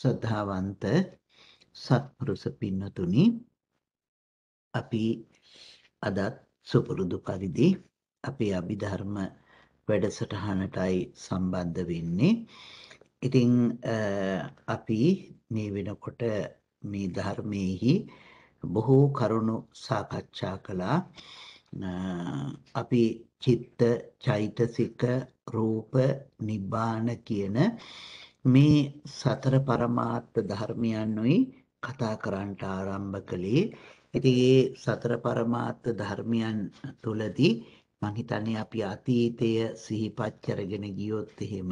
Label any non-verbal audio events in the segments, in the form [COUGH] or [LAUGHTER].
සද්ධාවන්ත සත්පුරුෂ පින්නතුනි අපි අදත් සුපුරුදු පරිදි අපේ අභිධර්ම වැඩසටහනටයි සම්බන්ධ වෙන්නේ. ඉතින් අපි මේ වෙනකොට මේ ධර්මයෙහි බොහෝ කරුණු සාකච්ඡා කළා. අපි චිත්ත, චෛතසික, රූප, නිබ්බාන කියන මේ සතර පරමාර්ථ ධර්මයන්ුයි කතා කරන්නට ආරම්භ කළේ. ඉතින් මේ සතර පරමාර්ථ ධර්මයන් තුලදී මං හිතන්නේ අපි අතීතය සිහිපත් කරගෙන ගියොත් එහෙම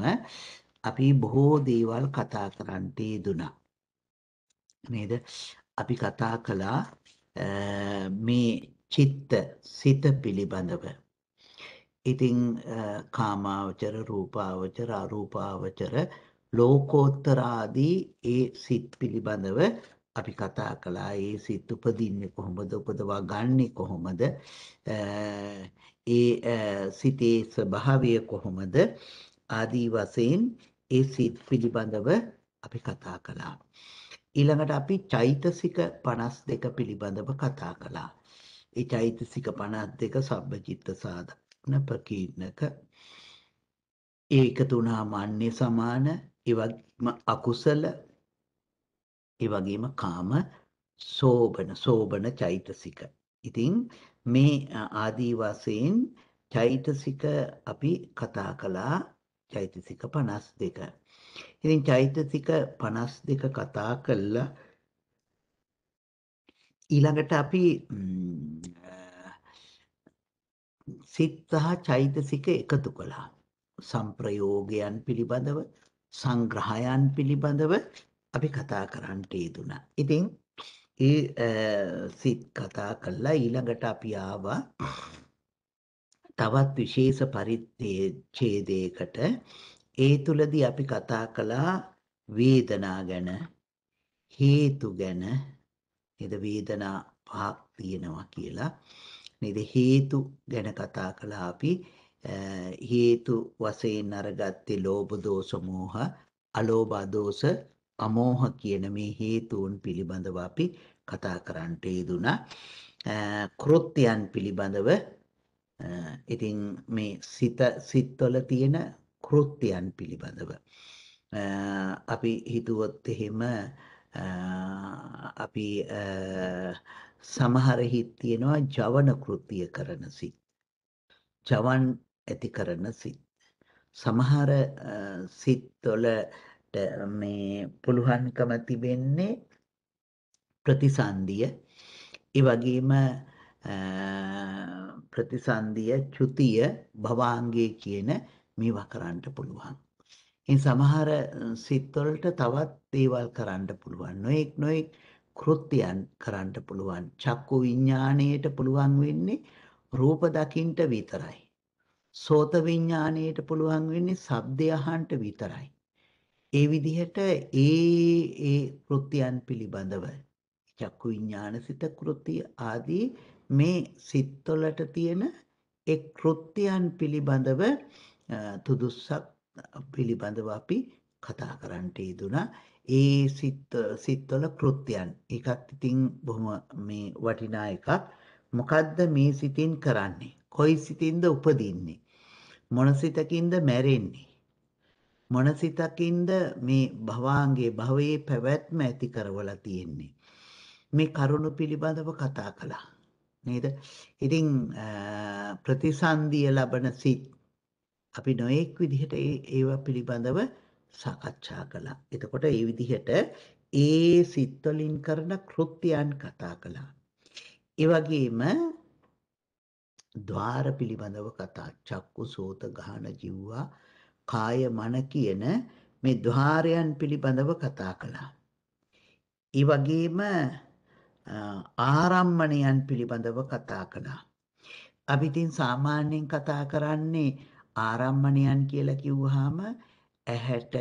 අපි බොහෝ දේවල් කතා කරන්නට යෙදුණා. නේද? අපි කතා කළා මේ චිත්ත සිත පිළිබඳව ඉතින් කාමාවචර රූපාවචර අරූපාවචර ලෝකෝත්තරාදී ඒ සිත් පිළිබඳව අපි කතා කළා ඒ සිත් උපදින්නේ කොහොමද උපදවා ගන්නෙ කොහොමද ඒ සිතේ ස්වභාවය කොහොමද ආදී වශයෙන් ඒ සිත් පිළිබඳව අපි කතා කළා ඊළඟට අපි චෛතසික 52 පිළිබඳව කතා කළා ඒ චෛතසික 52 සබ්බචිත්ත සාධන ප්‍රකීර්ණක ඒක තුනම අන්නේ සමාන එවගේම අකුසල එවගේම කාම සෝබන සෝබන චෛතසික. ඉතින් මේ ආදී වශයෙන් චෛතසික අපි කතා කළා චෛතසික 52. ඉතින් චෛතසික 52 කතා කළා ඊළඟට අපි සිත් සහ චෛතසික එකතු කළා. සම්ප්‍රයෝගයන් පිළිබඳව සංග්‍රහයන් පිළිබඳව අපි කතා කරන්නට යෙදුණා. ඉතින් ඒ සිත් කතා කළා ඊළඟට අපි ආවා තවත් විශේෂ පරිච්ඡේදයකට ඒ තුලදී අපි කතා කළා වේදනා ගැන හේතු ගැන නේද වේදනා පහක් තියෙනවා කියලා නේද හේතු ගැන කතා කළා අපි හේතු වශයෙන් අරගත්තේ ලෝභ දෝෂ මෝහ අලෝභ දෝෂ අමෝහ කියන මේ හේතුන් පිළිබඳව අපි කතා කරන්නට යෙදුනා කෘත්‍යයන් පිළිබඳව ඉතින් මේ සිත සිත්වල තියෙන කෘත්‍යයන් පිළිබඳව අපි හිතුවොත් එහෙම අපි සමහර හිත් තියෙනවා ජවන කෘත්‍ය කරන සිත් ජවන් ඇති කරන සිත්. සමහර සිත්වලට මේ පුළුවන්කම තිබෙන්නේ ප්‍රතිසන්දිය. ඒ වගේම ප්‍රතිසන්දිය, චුතිය, භවාංගයේ කියන මේවා කරන්න පුළුවන්. ඒ සමහර සිත්වලට තවත් දේවල් කරන්න පුළුවන්. නොඑක් නොඑක් කෘත්‍යයන් කරන්න පුළුවන්. චක්කු විඥාණයට පුළුවන් වෙන්නේ රූප දකින්ට විතරයි. සෝත විඥාණයට පුළුවන් වෙන්නේ ශබ්දය අහන්නට විතරයි. ඒ විදිහට ඒ ඒ කෘත්‍යයන් පිළිබඳව චක්කු විඥාන සිත කෘත්‍ය ආදී මේ සිත්වලට තියෙන ඒ කෘත්‍යයන් පිළිබඳව තුදුස්සක් පිළිබඳව අපි කතා කරන්නට යෙදුනා. ඒ සිත් සිත්වල කෘත්‍යයන් ඒකත් ඉතින් බොහොම මේ වටිනා එකක්. මොකද්ද මේ සිතින් කරන්නේ? කොයි සිතින්ද උපදින්නේ මොන සිතකින්ද මැරෙන්නේ මොන සිතකින්ද මේ භවාංගයේ භවයේ පැවැත්ම ඇති කරවලා තියෙන්නේ මේ කරුණු පිළිබඳව කතා කළා නේද ඉතින් ප්‍රතිසන්දිය ලබන සිත් අපි නොයෙක් විදිහට ඒවා පිළිබඳව සාකච්ඡා කළා. එතකොට ඒ විදිහට ඒ සිත්වලින් කරන කෘත්‍යයන් කතා කළා. ඒ වගේම ద్వార පිළිබඳව කතා චක්කු සෝත ගාන ජීවවා කාය මන කියන මේ ద్వාරයන් පිළිබඳව කතා කළා. ඒ වගේම ආරම්මණයන් පිළිබඳව කතා කළා. අපි ඉතින් සාමාන්‍යයෙන් කතා කරන්නේ ආරම්මණයන් කියලා කිව්වහම ඇහැට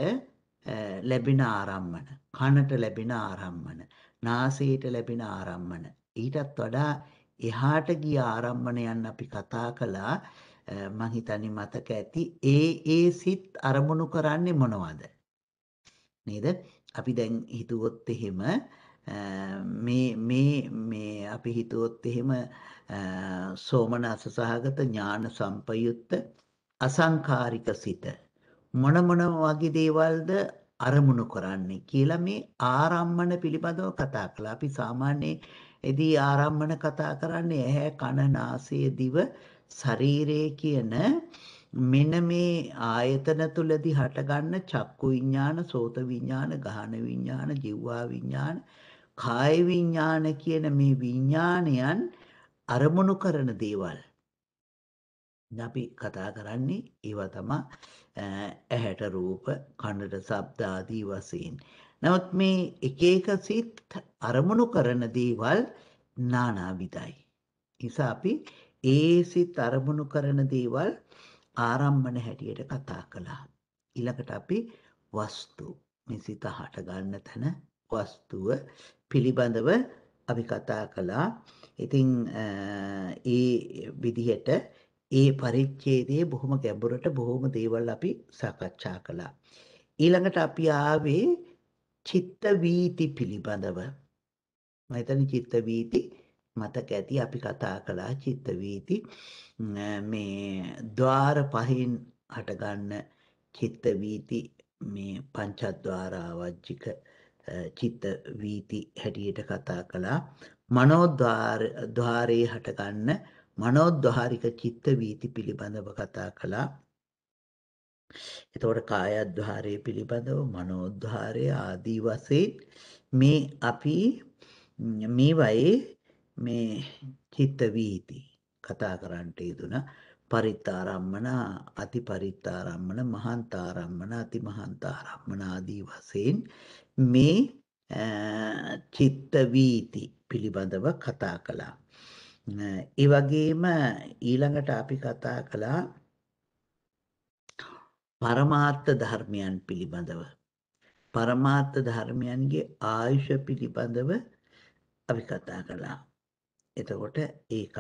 ලැබෙන ආරම්මන, කනට ලැබෙන ආරම්මන, නාසයට ලැබෙන ආරම්මන. ඊටත් වඩා එහාට ගිය ආරම්භණයන් අපි කතා කළා මං හිතන්නේ මතක ඇති ඒ ඒ සිත් අරමුණු කරන්නේ මොනවද නේද අපි දැන් හිතුවොත් එහෙම මේ මේ මේ අපි හිතුවොත් එහෙම සෝමනස සහගත ඥාන සම්පයුත්ත අසංකාරික සිත මොන මොන වගේ දේවල්ද අරමුණු කරන්නේ කියලා මේ ආරම්මන පිළිබඳව කතා කළා අපි සාමාන්‍යයෙන් එදී ආරම්මන කතා කරන්නේ ඇහැ කන නාසය දිව ශරීරය කියන මෙන්න මේ ආයතන තුලදී හටගන්න චක්කු විඥාන, සෝත විඥාන, ගාහන විඥාන, ජීවා විඥාන, කාය විඥාන කියන මේ විඥානයන් අරමුණු කරන දේවල්. අපි කතා කරන්නේ ඒවා තමයි ඇහැට රූප, කනට ශබ්ද ආදී වශයෙන්. නමුත් මේ එක එක සිත් අරමුණු කරන දේවල් නානාවිදයි. නිසා අපි ඒ සිත් අරමුණු කරන දේවල් ආරම්භන හැටියට කතා කළා. ඊළඟට අපි වස්තු මේ සිත හට ගන්න තැන වස්තුව පිළිබඳව අපි කතා කළා. ඉතින් ඒ විදිහට ඒ පරිච්ඡේදයේ බොහොම ගැඹුරට බොහොම දේවල් අපි සාකච්ඡා කළා. ඊළඟට අපි ආවේ චිත්ත වීති පිළිබඳව මතන චිත්ත වීති මතක ඇති අපි කතා කළා චිත්ත වීති මේ ద్వාර පහෙන් හටගන්න චිත්ත වීති මේ පංචද්වාරාවජ්ජික චිත්ත වීති හැටියට කතා කළා මනෝද්වාර ద్వාරේ හටගන්න මනෝද්වාරික චිත්ත වීති පිළිබඳව කතා කළා එතකොට කායද්්වාරය පිළිබඳව මනෝද්වාරය ආදී වශයෙන් මේ අපි මේවයේ මේ චිත්ත වීති කතා කරන්නට යෙදුන පරිත්තාරම්මන අති පරිත්තාරම්මන මහන්තාරම්මන අති මහන්තාරම්මන ආදී වශයෙන් මේ චිත්ත වීති පිළිබඳව කතා කළා. ඒ වගේම ඊළඟට අපි කතා කළා පරමාර්ථ ධර්මයන් පිළිබඳව පරමාර්ථ ධර්මයන්ගේ ආයුෂ පිළිබඳව අපි කතා කළා. එතකොට ඒකත්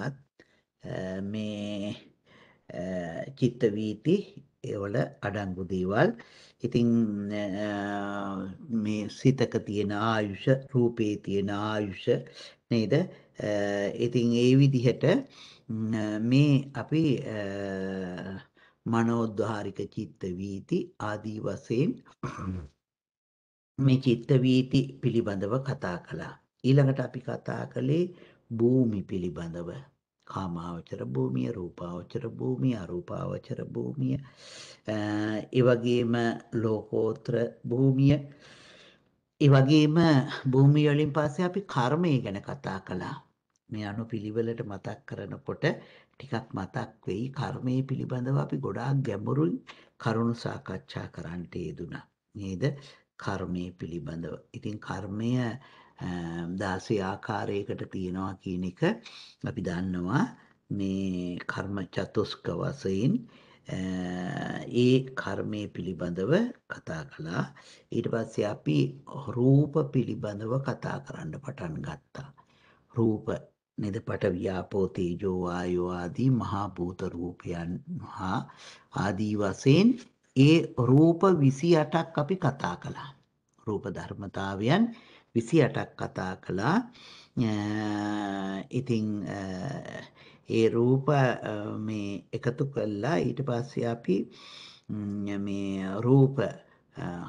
මේ චිත්ත වීති ඒවල අඩංගු දේවල්. ඉතින් මේ සිතක තියෙන ආයුෂ, රූපේ තියෙන ආයුෂ නේද? ඉතින් ඒ විදිහට මේ අපි මනෝද්වාරික චිත්ත වීති ආදී වශයෙන් මේ චිත්ත වීති පිළිබඳව කතා කළා. ඊළඟට අපි කතා කළේ භූමි පිළිබඳව. කාමාවචර භූමිය, රූපාවචර භූමිය, අරූපාවචර භූමිය, ඒ වගේම ලෝකෝත්තර භූමිය. ඒ වගේම භූමිය වලින් පස්සේ අපි කර්මය ගැන කතා කළා. මේ අනුපිළිවෙලට මතක් කරනකොට ටිකක් මතක් වෙයි කර්මය පිළිබඳව අපි ගොඩාක් ගැඹුරුයි කරුණු සාකච්ඡා කරන්නට යෙදුනා නේද කර්මය පිළිබඳව. ඉතින් කර්මය දාසේ ආකාරයකට තියෙනවා කියන එක අපි දන්නවා මේ කර්ම චතුස්ක වශයෙන් ඒ කර්මය පිළිබඳව කතා කළා ඊට පස්සේ අපි රූප පිළිබඳව කතා කරන්න පටන් ගත්තා. රූප නේද පට ව්‍යාපෝ තේජෝ වායෝ ආදී මහා භූත රූපයන් හා ආදී වශයෙන් ඒ රූප 28ක් අපි කතා කළා. රූප ධර්මතාවයන් 28ක් කතා කළා. ඉතින් ඒ රූප මේ එකතු කළා ඊට පස්සේ අපි මේ රූප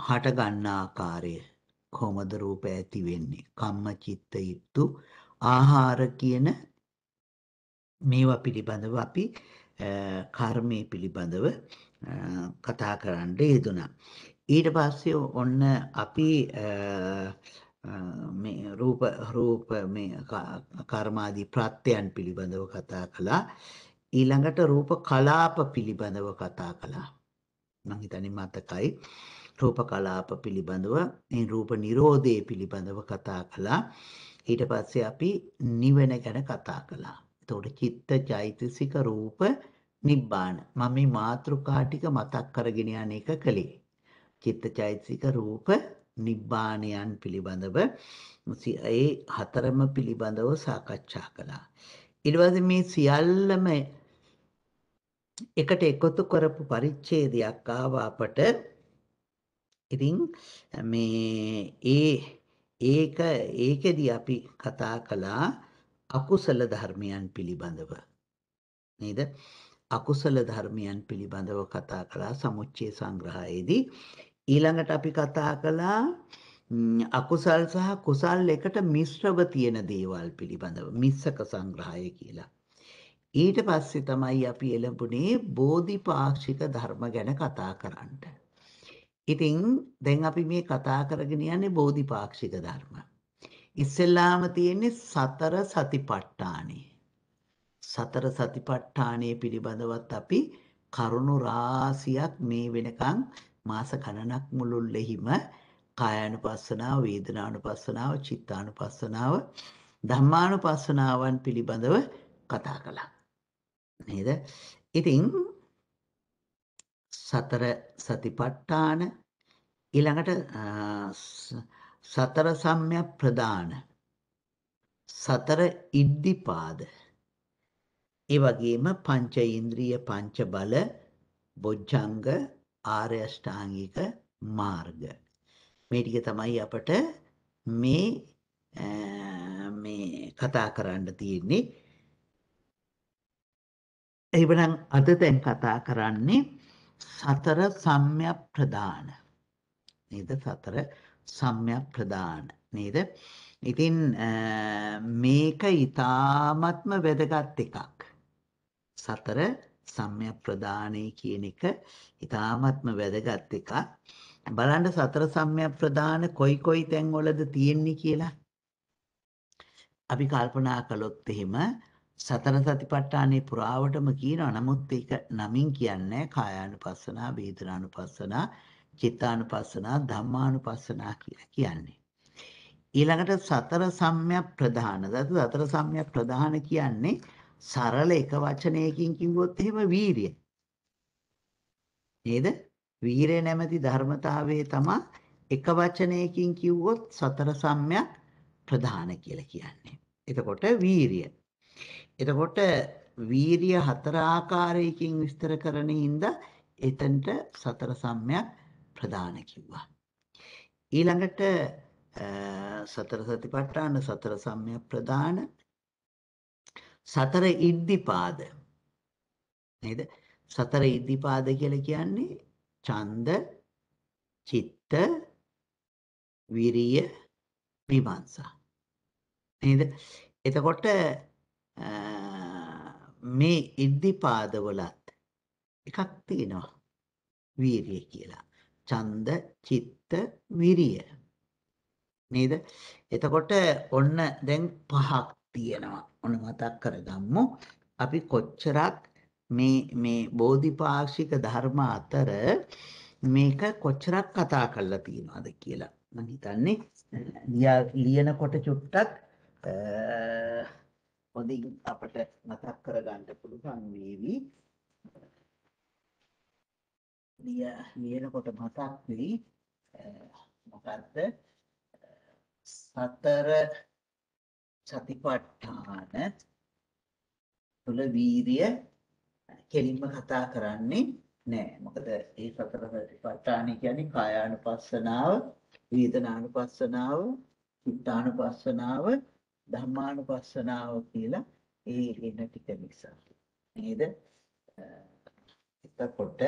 හට ගන්න ආකාරය කොහොමද රූප ඇති වෙන්නේ කම්ම චිත්ත යුතු ආහාර කියන මේවා පිළිබඳව අපි කර්මය පිළිබඳව කතා කරන්න යෙදුනා. ඊට පස්සේ ඔන්න අපි මේ රූප රූප මේ කර්මාදී ප්‍රත්‍යයන් පිළිබඳව කතා කළා. ඊළඟට රූප කලාප පිළිබඳව කතා කළා. මම හිතන්නේ මතකයි. රූප කලාප පිළිබඳව, රූප නිරෝධය පිළිබඳව කතා කළා. ඊට පස්සේ අපි නිවන ගැන කතා කළා. එතකොට චිත්ත චෛතසික රූප නිබ්බාන. මම මේ මාතෘකා ටික මතක් කරගෙන යන එක කළේ. චිත්ත චෛතසික රූප නිබ්බාණයන් පිළිබඳව ඒ හතරම පිළිබඳව සාකච්ඡා කළා. ඊට පස්සේ මේ සියල්ලම එකට එකතු කරපු පරිච්ඡේදයක් ආවා අපට. ඉතින් මේ ඒ ඒක ඒකෙදී අපි කතා කළා අකුසල ධර්මයන් පිළිබඳව නේද අකුසල ධර්මයන් පිළිබඳව කතා කළා සමුච්චේ සංග්‍රහයේදී ඊළඟට අපි කතා කළා අකුසල් සහ කුසල් එකට මිශ්‍රව තියෙන දේවල් පිළිබඳව මිස්සක සංග්‍රහය කියලා ඊට පස්සේ තමයි අපි එළඹුණේ බෝධිපාක්ෂික ධර්ම ගැන කතා කරන්න ඉතින් දැන් අපි මේ කතා කරගෙන යන්නේ බෝධිපාක්ෂික ධර්ම. ඉස්සෙල්ලාම තියෙන්නේ සතර සතිපට්ඨානේ. සතර සතිපට්ඨානේ පිළිබඳවත් අපි කරුණු රාසියක් මේ වෙනකන් මාස ගණනක් මුළුල්ලෙහිම කායानुපස්සනාව, වේදනානුපස්සනාව, චිත්තානුපස්සනාව, ධම්මානුපස්සනාවන් පිළිබඳව කතා කළා. නේද? ඉතින් සතර සතිපට්ඨාන ඊළඟට සතර සම්‍යක් ප්‍රදාන සතර ඉද්ධිපාද ඒ වගේම පංච ඉන්ද්‍රිය පංච බල බොජ්ජංග ආර්ය අෂ්ටාංගික මාර්ග මේ ටික තමයි අපට මේ මේ කතා කරන්න තියෙන්නේ එහෙනම් අද දැන් කතා කරන්නේ සතර සම්‍යක් ප්‍රදාන නේද සතර සම්‍යක් ප්‍රදාන නේද ඉතින් මේක ඊ타ත්ම වැදගත් එකක් සතර සම්‍යක් ප්‍රදානයි කියන එක ඊ타ත්ම වැදගත් එකක් බලන්න සතර සම්‍යක් ප්‍රදාන කොයි කොයි තැන්වලද තියෙන්නේ කියලා අපි කල්පනා කළොත් එහෙම සතර සතිපට්ඨානේ පුරාවටම කියනවා නමුත් ඒක නමින් කියන්නේ කායානුපස්සනා වේදනානුපස්සනා චිත්තානුපස්සනා ධම්මානුපස්සනා කියලා කියන්නේ. ඊළඟට සතර සම්‍යක් ප්‍රධාන. දතු සතර සම්‍යක් ප්‍රධාන කියන්නේ සරල එක වචනයකින් කිව්වොත් එහෙම වීරිය. නේද? වීරය නැමැති ධර්මතාවයේ තමයි එක වචනයකින් කිව්වොත් සතර සම්‍යක් ප්‍රධාන කියලා කියන්නේ. එතකොට වීරිය. එතකොට වීරිය හතර ආකාරයකින් විස්තර කරන හින්දා එතනට සතර සම්‍යක් ප්‍රධාන කිව්වා. ඊළඟට සතර සතිපට්ඨාන සතර සම්‍යක් ප්‍රධාන සතර ඉද්ධිපාද නේද? සතර ඉද්ධිපාද කියලා කියන්නේ ඡන්ද චිත්ත විරිය විමර්ශා නේද? එතකොට මේ ඉද්ධිපාදවලත් එකක් තියෙනවා වීරිය කියලා. ඡන්ද චිත්ත විරිය නේද එතකොට ඔන්න දැන් පහක් තියෙනවා ඔන්න මතක් කරගමු අපි කොච්චරක් මේ මේ බෝධිපාක්ෂික ධර්ම අතර මේක කොච්චරක් කතා කරලා තියෙනවද කියලා මම හිතන්නේ ලියනකොට චුට්ටක් හොඳින් අපට මතක් කරගන්න පුළුවන් වේවි ලිය ලියනකොට මතක් වෙයි මොකද්ද සතර සතිපට්ඨාන තුල වීරිය කෙලින්ම කතා කරන්නේ නෑ මොකද ඒ සතර සතිපට්ඨාන කියන්නේ කායානුපස්සනාව වේදනානුපස්සනාව චිත්තානුපස්සනාව ධම්මානුපස්සනාව කියලා ඒ වෙන ටික නිසා නේද එතකොට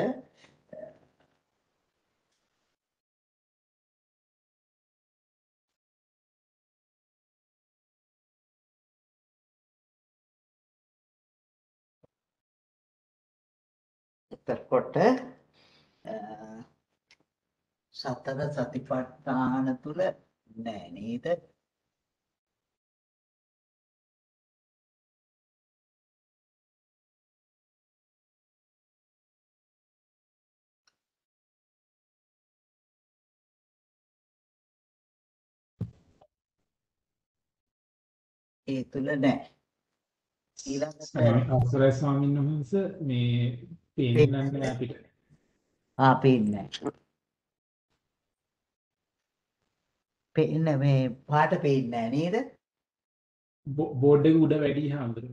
එතකොට සතර සතිපට්ඨාන තුල නෑ නේද? ඒ තුල නෑ. ඊළඟට අසරයි ස්වාමීන් වහන්සේ මේ පේන්නන්නේ අපිට. ආ පේන්නේ පේන්නේ මේ පාට පේන්නේ නේද? බෝඩ් එක උඩ වැඩි හැමදෙම.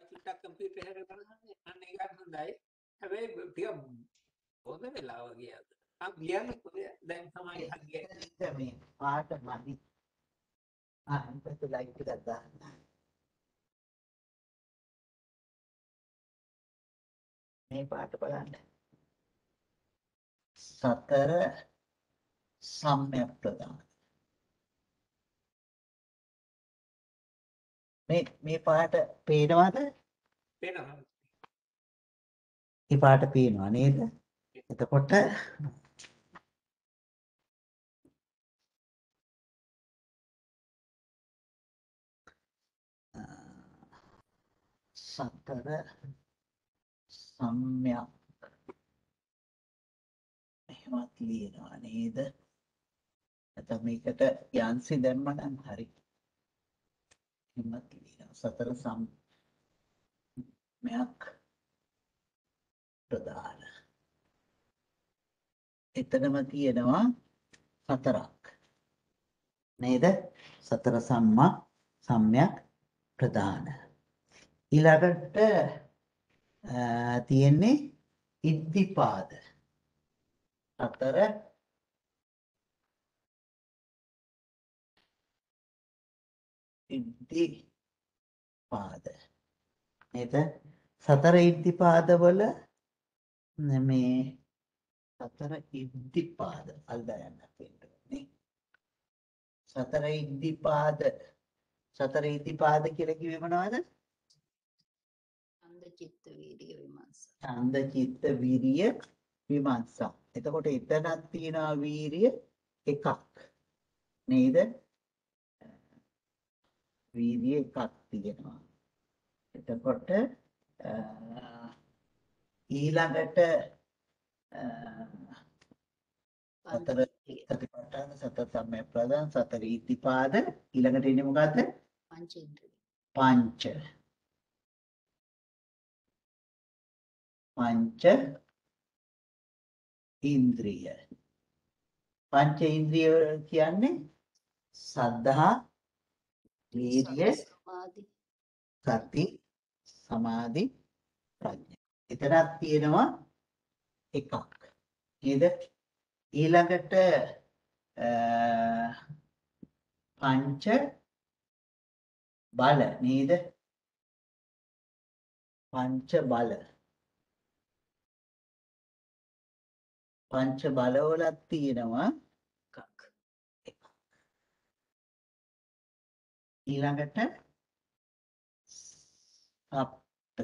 ටිකක් කම්පියුටර් එකට බලන්නේ අන්න ඒක හොඳයි. හැබැයි ටිකක් හොඳ වෙලාව ගියාද? ආ ගියන දැන් තමයි හරියට මේ පාට මදි. ආ හිතට ලයිට් එකක් දාන්න. මේ පාට බලන්න. සතර සම්‍යක් ප්‍රදාන. මේ මේ පාට පේනවද? පේනවා. මේ පාට පේනවා නේද? එතකොට සතර සම්මයක් එහෙමත් ලියනවා නේද නැත්නම් මේකට යන්සි දැම්මනම් හරි එහෙමත් ලියනවා සතර සම්මයක් ප්‍රදාන එතනම තියෙනවා සතරක් නේද සතර සම්මා සම්මයක් ප්‍රදාන ඊළඟට තියෙන්නේ ඉද්ධිපාද අතර ඉද්ධිපාද නේද සතර ඉද්ධිපාදවල මේ සතර ඉද්ධිපාද අල්ලා යන්න තියෙන්නේ සතර ඉද්ධිපාද සතර ඉද්ධිපාද කියලා කිව්වේ මොනවද චිත්ත වීර්ය විමර්ශන. ඡන්ද චිත්ත වීර්ය විමර්ශන. එතකොට එතනක් තියෙනවා වීර්ය එකක්. නේද? වීර්ය එකක් තියෙනවා. එතකොට ඊළඟට සතර සතිපට්ඨාන සතර සම්මය ප්‍රදාන සතර ඊතිපාද ඊළඟට ඉන්නේ මොකද්ද පංචේන්ද්‍රිය පංච පංච ඉන්ද්‍රිය. පංච ඉන්ද්‍රිය කියන්නේ සද්ධා, වීර්ය, සති, සමාධි, ප්‍රඥා. එතරම් තියෙනවා එකක්. නේද? ඊළඟට පංච බල නේද? පංච බල පංච බලවලක් තියෙනවා එකක්. ඊළඟට සප්ත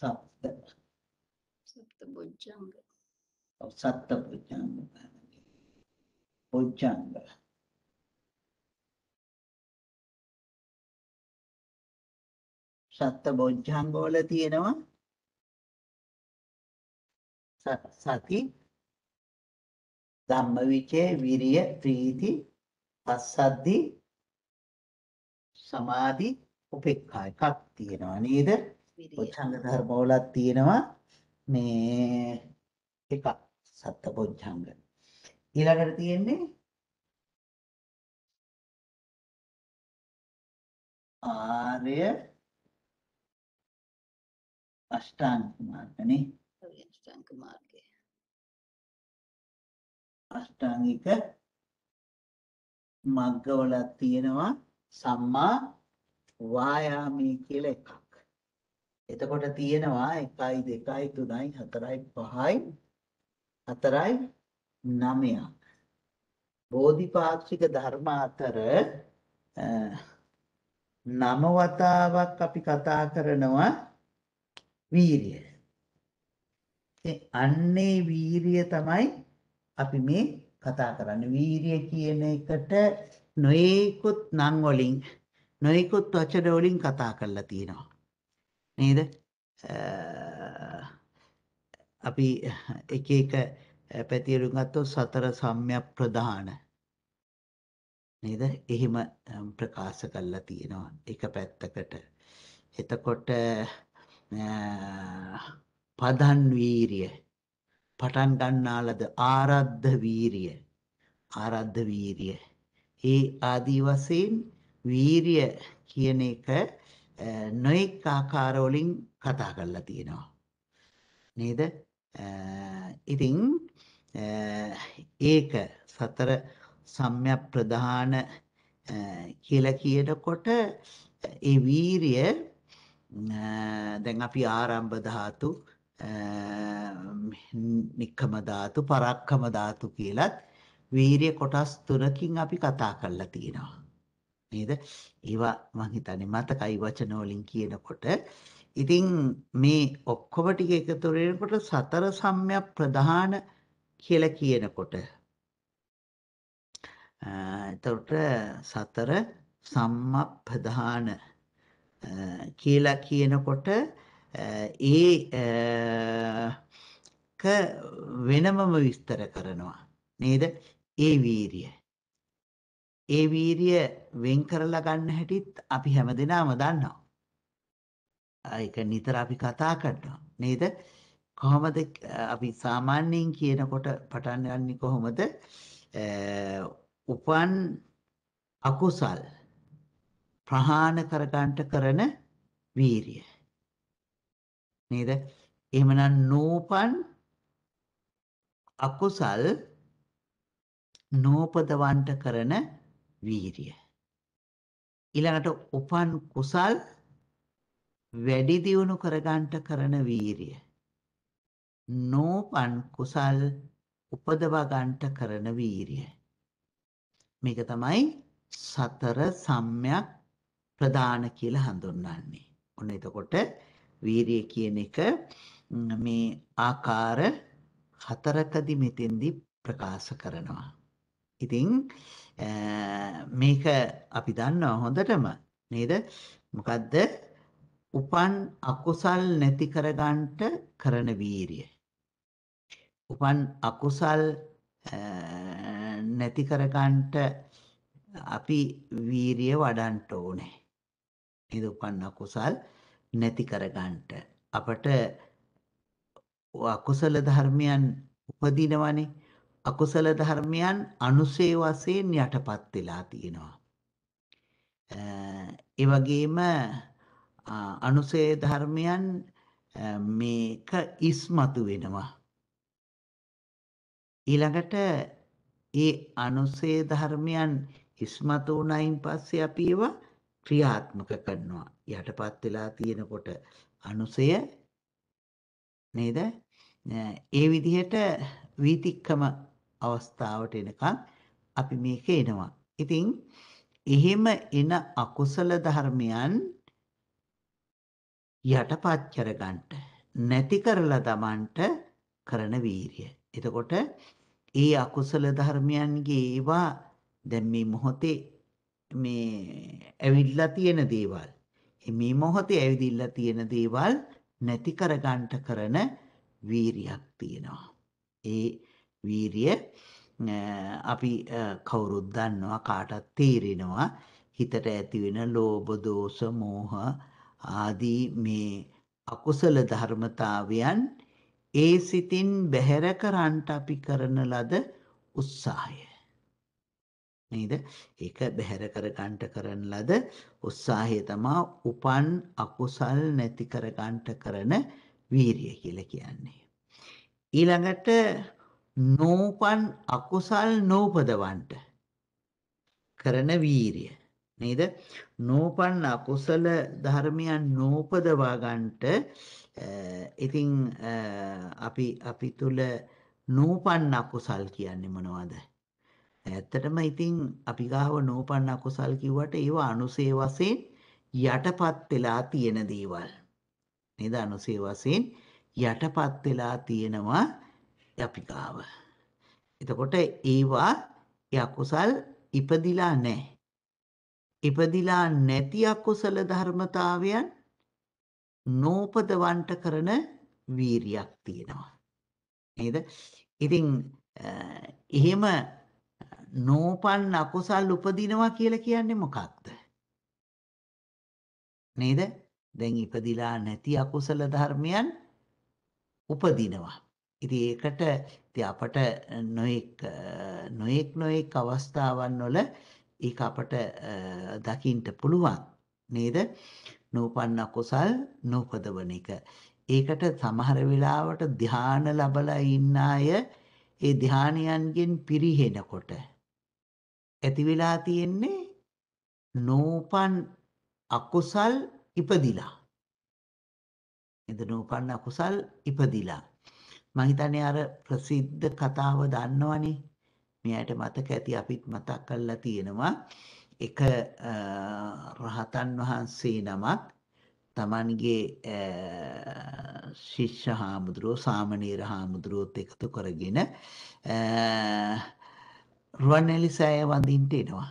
සප්ත සප්ත බොජ්ජංග සප්ත බොජ්ජංග බොජ්ජංග සත්ත බොජ්ජංග වල තියෙනවා සති ධම්මවිචේ විරිය ප්‍රීති පස්සද්දි සමාධි උපේක්ඛා එකක් තියෙනවා නේද බොජ්ජංග ධර්ම වලත් තියෙනවා මේ එකක් සත්ත බොජ්ජංග ඊළඟට තියෙන්නේ ආර්ය අෂ්ටාංග මාර්ගනේ අෂ්ටාංග මාර්ගය අෂ්ටාංගික මග්ගවල තියෙනවා සම්මා වායාමයේ කියලා එකක්. එතකොට තියෙනවා 1යි 2යි 3යි 4යි 5යි 4යි 9ක්. බෝධිපාක්ෂික ධර්ම අතර නම වතාවක් අපි කතා කරනවා වීරිය. ඉතින් අන්නේ වීරිය තමයි අපි මේ කතා කරන්නේ. වීරිය කියන එකට නොයෙකුත් නම් වලින් නොයෙකුත් වචන වලින් කතා කරලා තියෙනවා. නේද? අපි එක එක පැතිරුම් ගත්තොත් සතර සම්‍යක් ප්‍රධාන නේද? එහෙම ප්‍රකාශ කරලා තියෙනවා එක පැත්තකට. එතකොට පදන් වීරිය පටන් ගන්නාලද ආරද්ධ වීරිය ආරද්ධ වීරිය ඒ ආදි වශයෙන් වීරිය කියන එක නොඑක් ආකාරවලින් කතා කරලා තියෙනවා නේද ඉතින් ඒක සතර සම්‍යක් ප්‍රධාන කියලා කියනකොට ඒ වීරිය දැන් අපි ආරම්භ ධාතු නික්කම ධාතු පරක්කම ධාතු කියලත් වීර්ය කොටස් තුනකින් අපි කතා කරලා තියෙනවා නේද ඒවා මං හිතන්නේ මතකයි වචන වලින් කියනකොට ඉතින් මේ ඔක්කොම ටික එකතු වෙනකොට සතර සම්‍යක් ප්‍රධාන කියලා කියනකොට එතකොට සතර සම්මප්පදාන කියලා කියනකොට ඒක වෙනමම විස්තර කරනවා නේද ඒ වීරිය ඒ වීරිය වෙන් කරලා ගන්න හැටිත් අපි හැමදෙනාම දන්නවා ඒක නිතර අපි කතා කරනවා නේද කොහොමද අපි සාමාන්‍යයෙන් කියනකොට පටන් ගන්නේ කොහොමද උපන් අකුසල් ප්‍රහාණ කරගන්නට කරන වීරිය. නේද? එහෙමනම් නූපන් අකුසල් නූපදවන්ට කරන වීරිය. ඊළඟට උපන් කුසල් වැඩි දියුණු කරගන්නට කරන වීරිය. නෝපන් කුසල් උපදවා ගන්නට කරන වීරිය. මේක තමයි සතර සම්‍යක් ප්‍රධාන කියලා හඳුන්වන්නේ. ඔන්න එතකොට වීරිය කියන එක මේ ආකාර හතරකදි මෙතෙන්දි ප්‍රකාශ කරනවා. ඉතින් මේක අපි දන්නවා හොඳටම නේද? මොකද්ද? උපන් අකුසල් නැති කරගන්නට කරන වීරිය. උපන් අකුසල් නැති කරගන්නට අපි වීරිය වඩන්න ඕනේ. නේද උපන්න අකුසල් නැති කරගන්නට අපට අකුසල ධර්මයන් උපදිනවනේ අකුසල ධර්මයන් අනුසේ වශයෙන් යටපත් වෙලා තියෙනවා ඒ වගේම අනුසේ ධර්මයන් මේක ඉස්මතු වෙනවා ඊළඟට ඒ අනුසේ ධර්මයන් ඉස්මතු වුණයින් පස්සේ අපි ඒවා ක්‍රියාත්මක කරනවා යටපත් වෙලා තියෙනකොට අනුසය නේද ඒ විදිහට වීතික්කම අවස්ථාවට එනකන් අපි මේක එනවා ඉතින් එහෙම එන අකුසල ධර්මයන් යටපත් කරගන්නට නැති කරලා තමන්ට කරන වීරිය. එතකොට ඒ අකුසල ධර්මයන්ගේ ඒවා දැන් මේ මොහොතේ මේ ඇවිල්ලා තියෙන දේවල් මේ මොහොතේ ඇවිදිලා තියෙන දේවල් නැති කරගන්න කරන වීරියක් තියෙනවා. ඒ වීරිය අපි කවුරුත් දන්නවා කාටත් තීරෙනවා හිතට ඇති වෙන ලෝභ දෝෂ මෝහ ආදී මේ අකුසල ධර්මතාවයන් ඒ සිතින් බැහැර කරන්ට අපි කරන ලද උත්සාහය නේද? ඒක බැහැර කර ගන්නට කරන ලද උත්සාහය තමා උපන් අකුසල් නැති කර ගන්නට කරන වීරිය කියලා කියන්නේ. ඊළඟට නෝපන් අකුසල් නෝපදවන්ට කරන වීරිය නේද? නෝපන් අකුසල ධර්මයන් නෝපදවා ගන්නට ඉතින් අපි අපි තුල නෝපන් අකුසල් කියන්නේ මොනවද? ඇත්තටම ඉතින් අපි ගාව නෝපන්න අකුසල් කිව්වට ඒවා අනුසේ වශයෙන් යටපත් වෙලා තියෙන දේවල්. නේද අනුසේ වශයෙන් යටපත් වෙලා තියෙනවා අපි ගාව. එතකොට ඒවා ඒ අකුසල් ඉපදිලා නැහැ. ඉපදිලා නැති අකුසල ධර්මතාවයන් නෝපදවන්ට කරන වීරියක් තියෙනවා. නේද? ඉතින් එහෙම නූපන් අකුසල් උපදිනවා කියලා කියන්නේ මොකක්ද? නේද? දැන් ඉපදිලා නැති අකුසල ධර්මයන් උපදිනවා. ඉතින් ඒකට ඉතින් අපට නොඑක් නොඑක් නොඑක් අවස්ථාවන් වල ඒක අපට දකින්න පුළුවන් නේද? නූපන්න කුසල් නූපදවන එක. ඒකට සමහර වෙලාවට ධාන ලැබලා ඉන්න අය ඒ ධානයන්ගෙන් පිරිහෙනකොට ඇති වෙලා තියෙන්නේ නෝපන් අකුසල් ඉපදිලා. එද නෝපන් අකුසල් ඉපදිලා. මම හිතන්නේ අර ප්‍රසිද්ධ කතාව දන්නවනේ. මෙයාට මතක ඇති අපිත් මතක් කරලා තියෙනවා. එක රහතන් වහන්සේ නමක් තමන්ගේ ශිෂ්‍ය හාමුදුරුවෝ සාමනීර හාමුදුරුවොත් එකතු කරගෙන රුවන්වැලිසෑය වඳින්ට එනවා.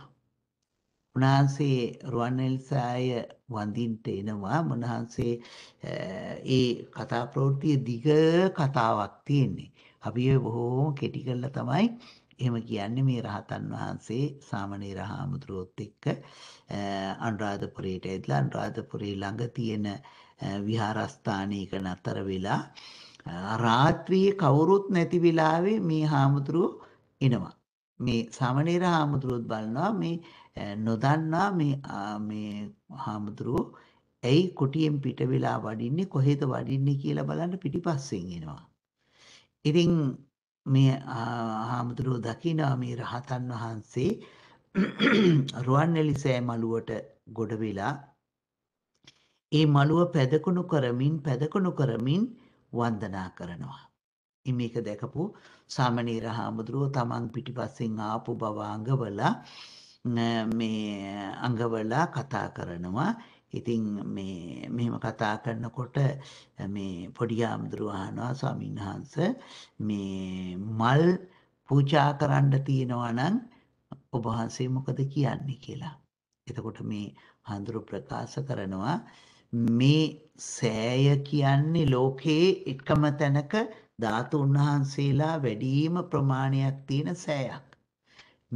උන්වහන්සේ රුවන්වැලිසෑය වඳින්ට එනවා උන්වහන්සේ ඒ කතා ප්‍රවෘත්තිය දිග කතාවක් තියෙන්නේ. අපි බොහෝම කෙටි කරලා තමයි එහෙම කියන්නේ මේ රහතන් වහන්සේ සාමණේර හාමුදුරුවොත් එක්ක අනුරාධපුරයට ඇවිත්ලා අනුරාධපුරේ ළඟ තියෙන විහාරස්ථානයක නතර වෙලා රාත්‍රියේ කවුරුත් නැති වෙලාවේ මේ හාමුදුරුවෝ එනවා. මේ සාමණේර හාමුදුරුවොත් බලනවා මේ නොදන්නා මේ මේ හාමුදුරුවෝ ඇයි කුටියෙන් පිට වෙලා වඩින්නේ කොහෙද වඩින්නේ කියලා බලන්න පිටිපස්සෙන් එනවා. ඉතින් මේ හාමුදුරුව දකිනවා මේ රහතන් වහන්සේ [CLEARS THROAT] රුවන්වැලි සෑ මළුවට ගොඩ වෙලා ඒ මළුව පැදකුණු කරමින් පැදකුණු කරමින් වන්දනා කරනවා. මේක දැකපු සාමණේර හාමුදුරුව තමන් පිටිපස්සෙන් ආපු බව අඟවලා මේ අඟවලා කතා කරනවා. ඉතින් මේ මෙහෙම කතා කරනකොට මේ පොඩි ආමඳුරු අහනවා ස්වාමීන් වහන්ස මේ මල් පූජා කරන්න තියෙනවා නම් ඔබ වහන්සේ මොකද කියන්නේ කියලා. එතකොට මේ හඳුරු ප්‍රකාශ කරනවා මේ සෑය කියන්නේ ලෝකයේ එකම තැනක ධාතුන් වහන්සේලා වැඩිම ප්‍රමාණයක් තියෙන සෑයක්.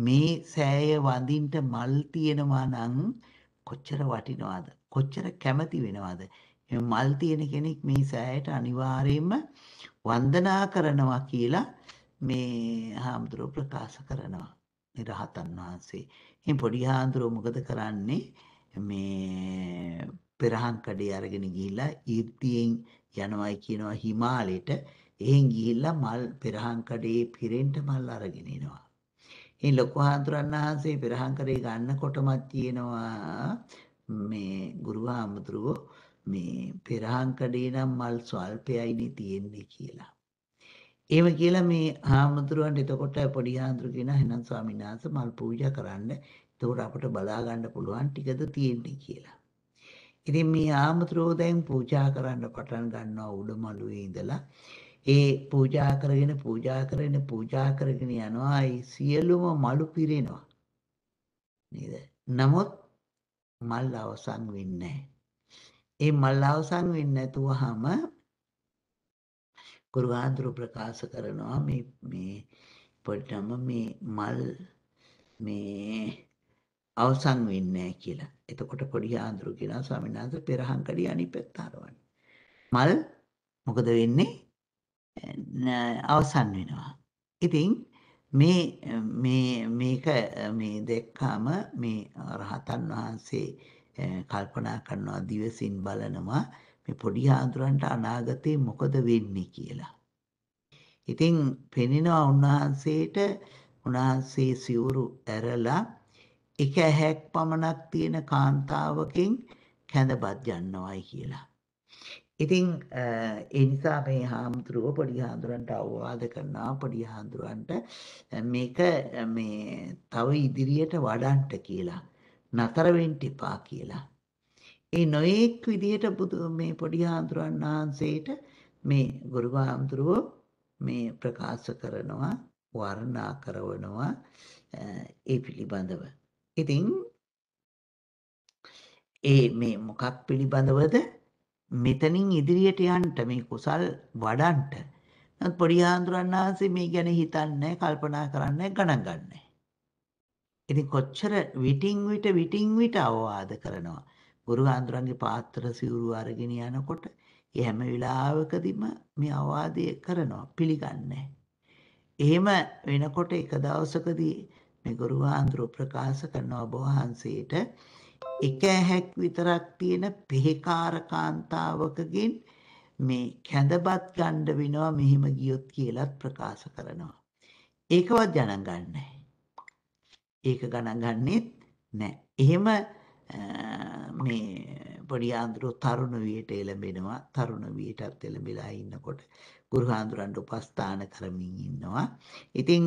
මේ සෑය වඳින්ට මල් තියෙනවා නම් කොච්චර වටිනවද? කොච්චර කැමති වෙනවද මල් තියෙන කෙනෙක් මේ සෑයට අනිවාර්යයෙන්ම වන්දනා කරනවා කියලා මේ හාමුදුරුවෝ ප්‍රකාශ කරනවා මේ රහතන් වහන්සේ. ඉතින් පොඩි හාමුදුරුවෝ මොකද කරන්නේ මේ පෙරහන් කඩේ අරගෙන ගිහිල්ලා ඊර්තියෙන් යනවායි කියනවා හිමාලයට. එහෙන් ගිහිල්ලා මල් පෙරහන් කඩේ පිරෙන්ට මල් අරගෙන එනවා. ඉතින් ලොකු හාමුදුරන් වහන්සේ පෙරහන් කරේ ගන්නකොටමත් තියෙනවා මේ ගුරු හාමුදුරුවෝ මේ පෙරහංකඩේ නම් මල් ස්වල්පයයිනේ තියෙන්නේ කියලා. ඒව කියලා මේ හාමුදුරුවන්ට එතකොට පොඩි හාමුදුරු කියන එහෙනම් ස්වාමීන් වහන්සේ මල් පූජා කරන්න. එතකොට අපට බලා ගන්න පුළුවන් ටිකද තියෙන්නේ කියලා. ඉතින් මේ හාමුදුරුවෝ දැන් පූජා කරන්න පටන් ගන්නවා උඩමළුවේ ඉඳලා. ඒ පූජා කරගෙන පූජා කරගෙන පූජා කරගෙන යනවා. ඒ සියලුම මලු පිරෙනවා. නේද? නමුත් මල් අවසන් වෙන්නේ ඒ මල් අවසන් වෙන්නේ නැතුවම ගුරුආන්තර ප්‍රකාශ කරනවා මේ මේ පොඩ්ඩම මේ මල් මේ අවසන් වෙන්නේ කියලා. එතකොට පොඩි ආන්දරු කියනවා ස්වාමීන් වහන්සේ පෙරහංකඩිය අනිත් පැත්ත හරවන්න. මල් මොකද වෙන්නේ? අවසන් වෙනවා. ඉතින් මේ මේ මේක මේ දැක්කාම මේ රහතන් වහන්සේ කල්පනා කරනවා දිවසින් බලනවා මේ පොඩි හාමුදුරන්ට අනාගතේ මොකද වෙන්නේ කියලා. ඉතින් පෙනෙනවා උන්වහන්සේට උන්වහන්සේ සිවුරු ඇරලා එක ඇහැක් පමණක් තියෙන කාන්තාවකින් කැඳපත් ගන්නවයි කියලා. ඉතින් ඒ නිසා මේ හාමුදුරුව පොඩි හාමුදුරන්ට අවවාද කරනවා පොඩි හාමුදුරුවන්ට මේක මේ තව ඉදිරියට වඩන්ට කියලා නතර වෙන්න එපා කියලා. ඒ නොඑක් විදිහට බුදු මේ පොඩි හාමුදුරන් වහන්සේට මේ ගුරු හාමුදුරුව මේ ප්‍රකාශ කරනවා වර්ණා කරනවා ඒ පිළිබඳව. ඉතින් ඒ මේ මොකක් පිළිබඳවද මෙතනින් ඉදිරියට යන්න මේ කුසල් වඩන්ට නමුත් පොඩි ආඳුරන් ආසේ මේ ගැන හිතන්නේ කල්පනා කරන්නේ ගණන් ගන්නෑ ඉතින් කොච්චර විටින් විට විටින් විට අවවාද කරනවා ගුරු ආඳුරන්ගේ පාත්‍ර සිවුරු අරගෙන යනකොට ඒ හැම වෙලාවකදීම මේ අවවාදය කරනවා පිළිගන්නේ එහෙම වෙනකොට එක දවසකදී මේ ගුරු ආඳුර ප්‍රකාශ කරනවා බෝහන්සේට එක ඇහැක් විතරක් තියෙන පෙහෙකාර කාන්තාවකගෙන් මේ කැඳපත් ගණ්ඩ වෙනවා මෙහෙම ගියොත් කියලත් ප්‍රකාශ කරනවා. ඒකවත් ගණන් ගන්න. ඒක ගණන් ගන්නෙත් නෑ. එහෙම මේ පොඩි ආන්දරෝ තරුණ වියට එළඹෙනවා තරුණ වියටත් එළඹෙලා ඉන්නකොට ගුරු හාමුදුරන්ට උපස්ථාන කරමින් ඉන්නවා. ඉතින්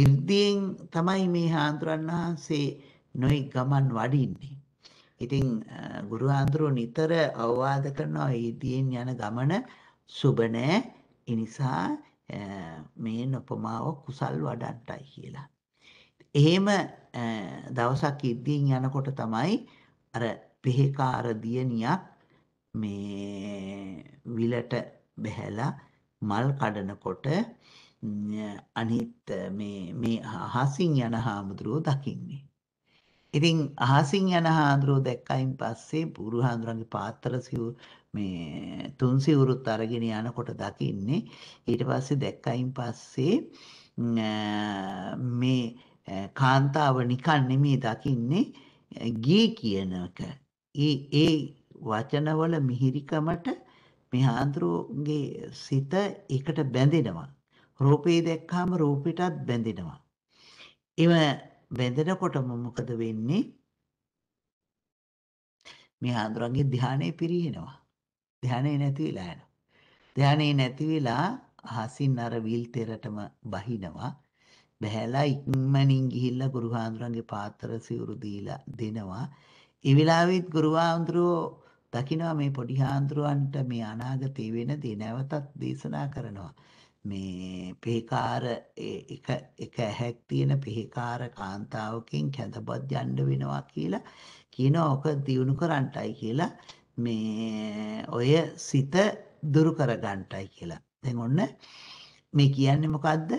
이르දීන් තමයි මේ හාමුදුරන් වහන්සේ නොයි ගමන් වඩින්නේ. ඉතින් ගුරු ආන්දරෝ නිතර අවවාද කරනවා ඒතියෙන් යන ගමන සුබ නෑ. ඒ නිසා මේ නොපමාව කුසල් වඩන්ටයි කියලා. එහෙම දවසක් ඉද්දීන් යනකොට තමයි අර පෙහෙකාර දියණියක් මේ විලට බැහැලා මල් කඩනකොට අනිත් මේ මේ අහසින් යන හාමුදුරුවෝ දකින්නේ. ඉතින් අහසින් යන හාඳුරෝ දැක්කයින් පස්සේ බුරු හාඳුරන්ගේ පාත්තර සිවුරු මේ තුන් සිවුරුත් අරගෙන යනකොට දකින්නේ ඊට පස්සේ දැක්කයින් පස්සේ මේ කාන්තාව නිකන් නෙමේ දකින්නේ ගේ කියන එක. ඒ ඒ වචනවල මිහිරිකමට මේ හාඳුරෝගේ සිත එකට බැඳෙනවා. රූපේ දැක්කාම රූපෙටත් බැඳෙනවා. එව වැඳෙනකොටම මොකද වෙන්නේ? මේ හඳුරන්ගේ ධානය පිරිනව. ධානය නැති වෙලා යනවා. ධානය නැති වෙලා අහසින් අර විල් තෙරටම බහිනවා. බහැලා ඉක්මනින් ගිහිල්ලා ගුරු හාමුදුරන්ගේ පාත්‍ර සිවුරු දීලා දෙනවා. ඒ වෙලාවෙත් ගුරු හාමුදුරුවෝ දකිනවා මේ පොඩි හාමුදුරුවන්ට මේ අනාගතේ වෙන දේ නැවතත් දේශනා කරනවා. මේ පිහිකාර එක එක ඇහැක් තියෙන පිහිකාර කාන්තාවකින් කැඳපත් යන්න වෙනවා කියලා කියනවා ඔක දියුණු කරන්නයි කියලා මේ ඔය සිත දුරු කරගන්නයි කියලා. දැන් ඔන්න මේ කියන්නේ මොකද්ද?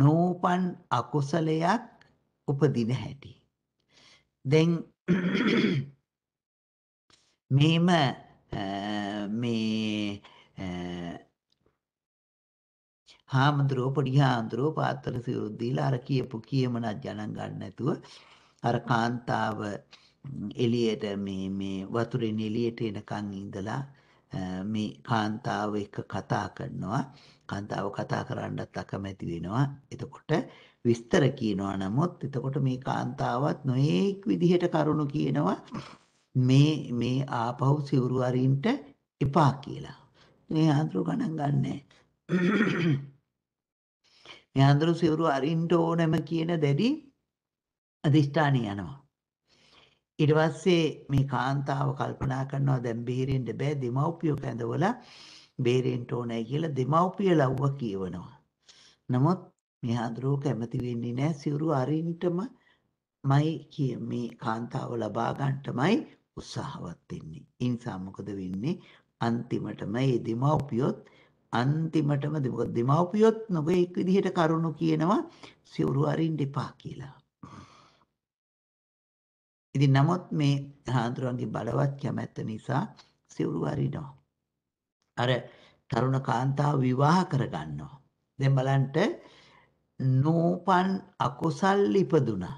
නෝපන් අකුසලයක් උපදින හැටි. දැන් මේම මේ හාමුදුරුවෝ පොඩි හාමුදුරුවෝ පාත්‍ර සිවුරු දීලා අර කියපු කියමනක් ගණන් ගන්න නැතුව අර කාන්තාව එළියට මේ මේ වතුරෙන් එළියට එනකන් ඉඳලා මේ කාන්තාව එක්ක කතා කරනවා කාන්තාව කතා කරන්නත් අකමැති වෙනවා එතකොට විස්තර කියනවා නමුත් එතකොට මේ කාන්තාවත් නොඑක් විදිහට කරුණු කියනවා මේ මේ ආපහු සිවුරු අරින්ට එපා කියලා මේ ආන්දරු ගණන් ගන්නෑ මේ හඳුරු සිවුරු අරින්න ඕනම කියන දැඩි අදිෂ්ඨානය යනවා. ඊට පස්සේ මේ කාන්තාව කල්පනා කරනවා දැන් බේරෙන්න බෑ දෙමව්පියෝ කැඳවලා බේරෙන්න ඕනේ කියලා දෙමව්පිය ලව්ව කියවනවා. නමුත් මේ හඳුරු කැමති වෙන්නේ නැහැ සිවුරු අරින්නටම මයි කිය මේ කාන්තාව ලබා ගන්නටමයි උත්සාහවත් වෙන්නේ. ඒ නිසා මොකද වෙන්නේ? අන්තිමටම මේ දෙමව්පියොත් අන්තිමටම දෙමව්පියොත් නොගේ එක් විදිහට කරුණු කියනවා සිවුරු අරින්න එපා කියලා. ඉතින් නමුත් මේ හාමුදුරුවන්ගේ බලවත් කැමැත්ත නිසා සිවුරු අරිනවා. අර තරුණ කාන්තාව විවාහ කරගන්නවා. දැන් බලන්න නූපන් අකුසල් ඉපදුනා.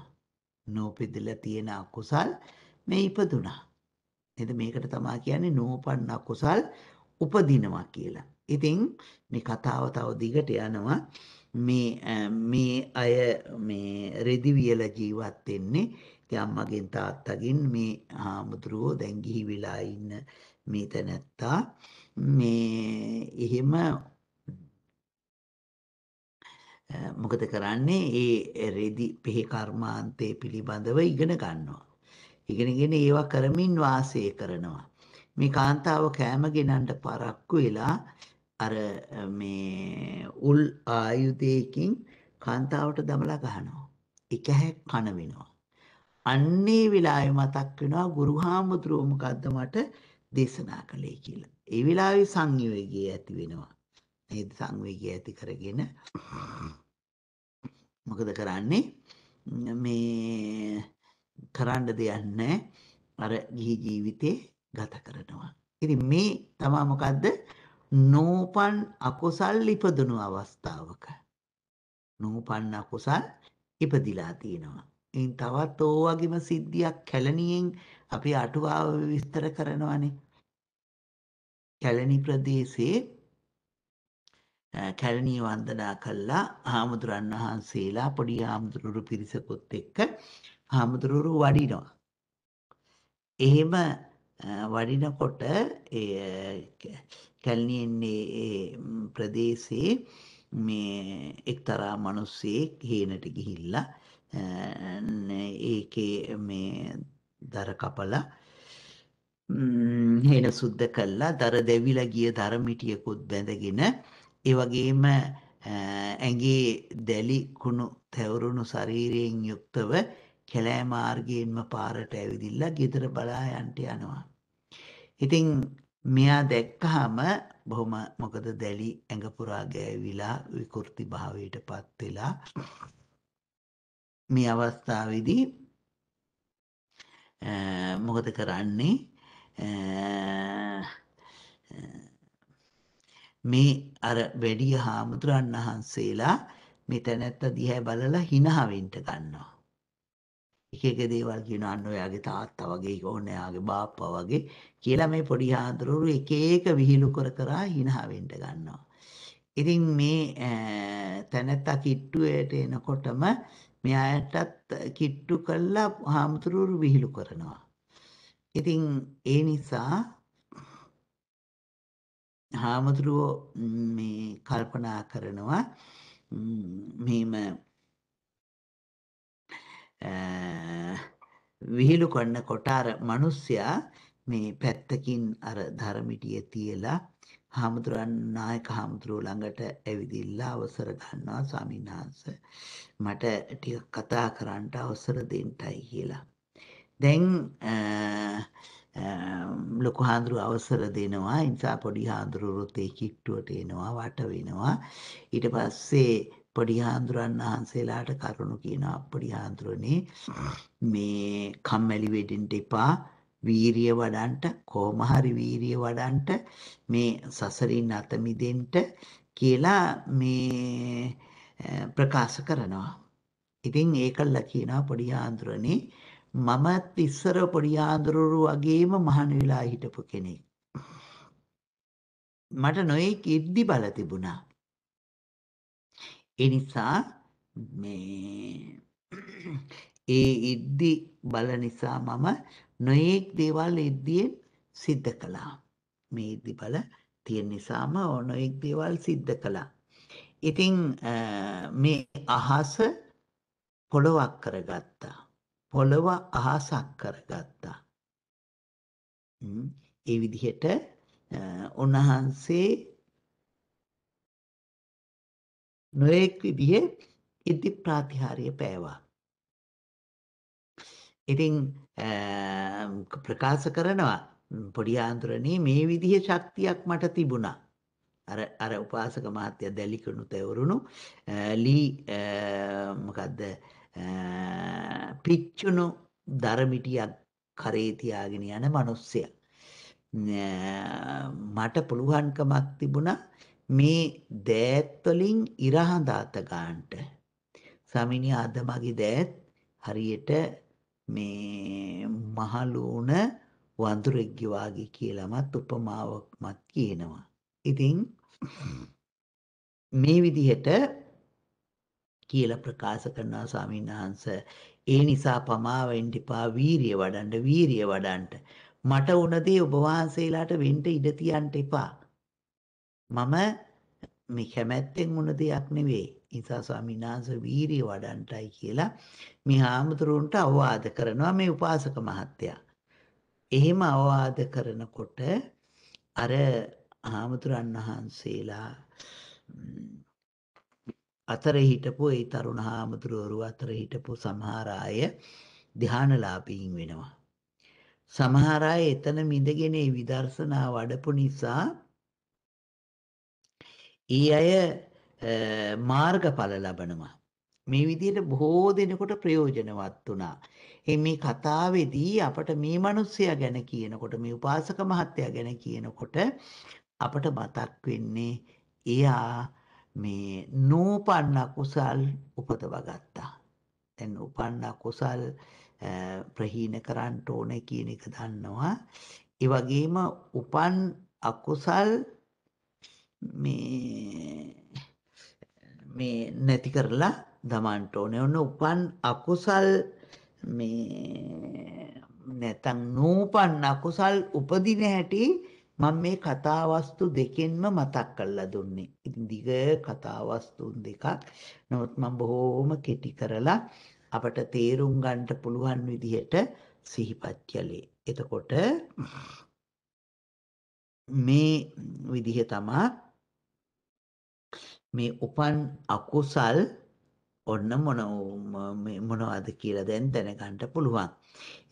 නූපෙදලා තියෙන අකුසල් මේ ඉපදුනා. එද මේකට තමා කියන්නේ නූපන් අකුසල් උපදිනවා කියලා. ඉතින් මේ කතාව තව දිගට යනවා මේ මේ අය මේ රෙදිවියල ජීවත් වෙන්නේ ඉතින් අම්මගෙන් තාත්තගෙන් මේ හාමුදුරුවෝ දැන් ගිහි වෙලා ඉන්න මේ තැනැත්තා මේ එහෙම මොකද කරන්නේ ඒ රෙදි පෙහි කර්මාන්තය පිළිබඳව ඉගෙන ගන්නවා. ඉගෙනගෙන ඒවා කරමින් වාසය කරනවා. මේ කාන්තාව කෑම ගෙනන්ට පරක්කු වෙලා අර මේ උල් ආයුධයකින් කාන්තාවට දමලා ගහනවා. එක හැක් කන වෙනවා. අන්නේ වෙලාවේ මතක් වෙනවා ගුරු හාමුදුරුවෝ මොකද්ද මට දේශනා කළේ කියලා. ඒ වෙලාවේ සංයෝගය ඇති වෙනවා. ඒ සංවේගය ඇති කරගෙන මොකද කරන්නේ මේ කරන්න දෙයක් නැහැ. අර ගිහි ජීවිතේ ගත කරනවා. ඉතින් මේ තමයි මොකද්ද නූපන් අකුසල් ඉපදුණු අවස්ථාවක නූපන්න අකුසල් ඉපදිලා තියෙනවා. එන් තවත් ඕවගේම සිද්ධියක් කැලණියෙන් අපි අටුවාව විස්තර කරනවානේ. කැලණි ප්‍රදේශයේ කැලණිය වන්දනා කළා හාමුදුරන් වහන්සේලා පොඩි හාමුදුරුවෝ පිරිසකුත් එක්ක හාමුදුරුවෝ වඩිනවා. එහෙම වඩිනකොට කැලණියන්නේ ඒ ප්‍රදේශයේ මේ එක්තරා මිනිස්සෙක් හේනට ගිහිල්ලා ඒකේ මේ දර කපලා හේන සුද්ධ කළා දර දෙවිලා ගිය දර මිටියකුත් බැඳගෙන ඒ වගේම ඇඟේ දැලි කුණු තැවරුණු ශරීරයෙන් යුක්තව කැලෑ මාර්ගයෙන්ම පාරට ඇවිදිලා ගෙදර බලා යන්ට යනවා. ඉතින් මෙයා දැක්කහම බොහොම මොකද දැලි ඇඟ පුරා ගෑවිලා විකෘති භාවයට පත් වෙලා මේ අවස්ථාවේදී මොකද කරන්නේ මේ අර වැඩිය හාමුදුරන් වහන්සේලා මේ තැනැත්ත දිහැ බලලා හිනාවෙන්ට ගන්නවා. එක එක දේවල් කියන අන්න ඔයාගේ තාත්තා වගේ ඕන එයාගේ බාප්පා වගේ කියලා මේ පොඩි හාමුදුරුවෝ එක එක විහිළු කර කරා hina වෙන්න ගන්නවා. ඉතින් මේ තැනත්තා කිට්ටුවට එනකොටම මෙයාටත් කිට්ටු කළා හාමුදුරුවෝ විහිළු කරනවා. ඉතින් ඒ නිසා හාමුදුරුවෝ මේ කල්පනා කරනවා මෙහෙම විහිළු කරනකොට අර මිනිස්සයා මේ පැත්තකින් අර ධර්මිටිය තියලා හාමුදුරන් නායක හාමුදුරුවෝ ළඟට ඇවිදිලා අවසර ගන්නවා ස්වාමීන් වහන්සේ මට ටිකක් කතා කරන්න අවසර දෙන්නයි කියලා. දැන් ලොකු හාමුදුරුවෝ අවසර දෙනවා. ඉන්සා පොඩි හාමුදුරුවෝත් ඒ කිට්ටුවට එනවා වට වෙනවා. ඊට පස්සේ පොඩි හාමුදුරන් වහන්සේලාට කරුණු කියනවා පොඩි හාමුදුරනේ මේ කම්මැලි වෙඩින්න එපා වීරිය වඩන්ට කොහොම හරි වීරිය වඩන්ට මේ සසරින් අත මිදෙන්න කියලා මේ ප්‍රකාශ කරනවා. ඉතින් ඒකල්ලා කියනවා පොඩි ආන්දරනේ මමත් ඉස්සර පොඩි ආන්දරවරු වගේම මහන වෙලා හිටපු කෙනෙක්. මට නොයෙක් ඉද්දි බල තිබුණා. ඒ නිසා මේ ඒ ඉද්දි බල නිසා මම නොයෙක් දේවල් එද්දියෙන් සිද්ධ කළා. මේ ඉදිබල තියෙන නිසාම නොයෙක් දේවල් සිද්ධ කළා. ඉතින් මේ අහස පොළොවක් කරගත්තා. පොළොව අහසක් කරගත්තා. ඒ විදිහට උන්වහන්සේ නොයෙක් විදිහේ ඉදි ප්‍රාතිහාර්ය පෑවා. ඉතින් ප්‍රකාශ කරනවා පොඩි ආන්දරණී මේ විදිහ ශක්තියක් මට තිබුණා. අර අර උපාසක මහත්තයා දැලිකණු තෙවරුණු ලී මොකද්ද පිච්චුණු දරමිටියක් කරේ තියාගෙන යන මිනිස්සයා. මට පුළුවන්කමක් තිබුණා මේ දෑත් වලින් ඉරහඳාත ගන්නට. සමිනිය අද මගේ දෑත් හරියට මේ මහලුණ වඳුරෙක් වගේ කියලාමත් උපමාවක්මත් කියනවා. ඉතින් මේ විදිහට කියලා ප්‍රකාශ කරනවා ස්වාමීන් වහන්සේ ඒ නිසා පමාවෙන් දෙපා වීරිය වඩන්න වීරිය වඩන්න මට උන දේ ඔබ වහන්සේලාට වෙන්න ඉඩ තියන්න එපා මම මේ කැමැත්තෙන් උන දෙයක් නෙවෙයි නිසා ස්වාමීන් වහන්සේ වීරිය වඩන්ටයි කියලා මේ හාමුදුරුවන්ට අවවාද කරනවා මේ උපාසක මහත්තයා. එහෙම අවවාද කරනකොට අර හාමුදුරන් වහන්සේලා අතර හිටපු ඒ තරුණ හාමුදුරුවරු අතර හිටපු සමහර අය ධානලාපීන් වෙනවා. සමහර අය එතන මිදගෙන ඒ විදර්ශනා වඩපු නිසා ඊ අය මාර්ගඵල ලබනවා. මේ විදිහට බොහෝ දෙනෙකුට ප්‍රයෝජනවත් වුණා. ඉතින් මේ කතාවේදී අපට මේ මිනිස්සයා ගැන කියනකොට මේ උපාසක මහත්තයා ගැන කියනකොට අපට මතක් වෙන්නේ එයා මේ නූපන්න කුසල් උපදවා ගත්තා. දැන් උපන්න කුසල් ප්‍රහීන කරන්න ඕනේ කියන එක දන්නවා. ඒ වගේම උපන් අකුසල් මේ මේ නැති කරලා දමන්ට ඕනේ. ඔන්න උපන් අකුසල් මේ නැතන් නූපන් අකුසල් උපදින හැටි මම මේ කතාවස්තු දෙකෙන්ම මතක් කරලා දුන්නේ. ඉතින් දිග කතාවස්තුන් දෙකක්. නමුත් මම බොහෝම කෙටි කරලා අපට තේරුම් ගන්න පුළුවන් විදිහට සිහිපත් කළේ. එතකොට මේ විදිහ තමයි මේ උපන් අකුසල් ඔන්න මොන මොනවද කියලා දැන් දැනගන්න පුළුවන්.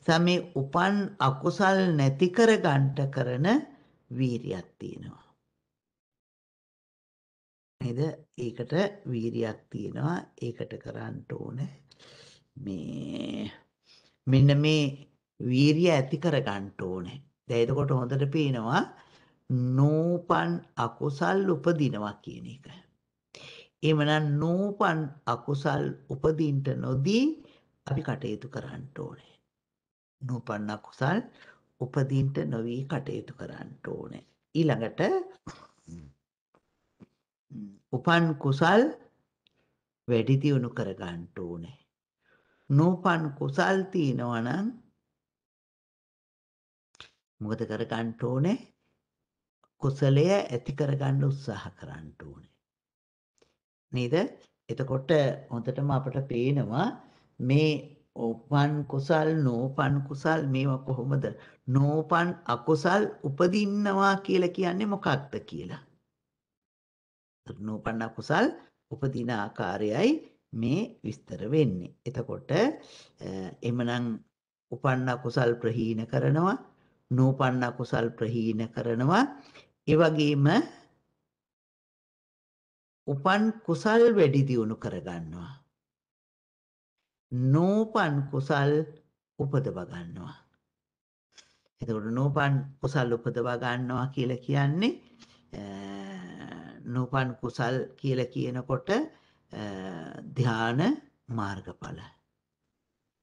එතන මේ උපන් අකුසල් නැති කර ගන්නට කරන වීරියක් තියෙනවා. නේද? ඒකට වීරියක් තියෙනවා. ඒකට කරන්න ඕනේ. මේ මෙන්න මේ වීරිය ඇති කර ගන්න ඕනේ. දැන් එතකොට හොඳට පේනවා නූපන් අකුසල් උපදිනවා කියන එක. එමනම් නූපන් අකුසල් උපදින්ට නොදී අපි කටයුතු කරන්න ඕනේ. නූපන් අකුසල් උපදින්ට නොවී කටයුතු කරන්න ඕනේ. ඊළඟට උපන් කුසල් වැඩි දියුණු කර ගන්න ඕනේ. නූපන් කුසල් තියෙනවා නම් මොකද කර ගන්න ඕනේ? කුසලය ඇති කර ගන්න උත්සාහ කරන්න ඕනේ. නේද? එතකොට හොඳටම අපට පේනවා මේ උපන් කුසල් නෝපන් කුසල් මේවා කොහොමද නෝපන් අකුසල් උපදින්නවා කියලා කියන්නේ මොකක්ද කියලා. නෝපන් අකුසල් උපදින ආකාරයයි මේ විස්තර වෙන්නේ. එතකොට එමනම් උපන් අකුසල් ප්‍රහීන කරනවා නෝපන්න කුසල් ප්‍රහීන කරනවා ඒ වගේම උපන් කුසල් වැඩි දියුණු කරගන්නවා. නූපන් කුසල් උපදව ගන්නවා. එතකොට නූපන් කුසල් උපදව ගන්නවා කියලා කියන්නේ නූපන් කුසල් කියලා කියනකොට ධාන මාර්ගඵල.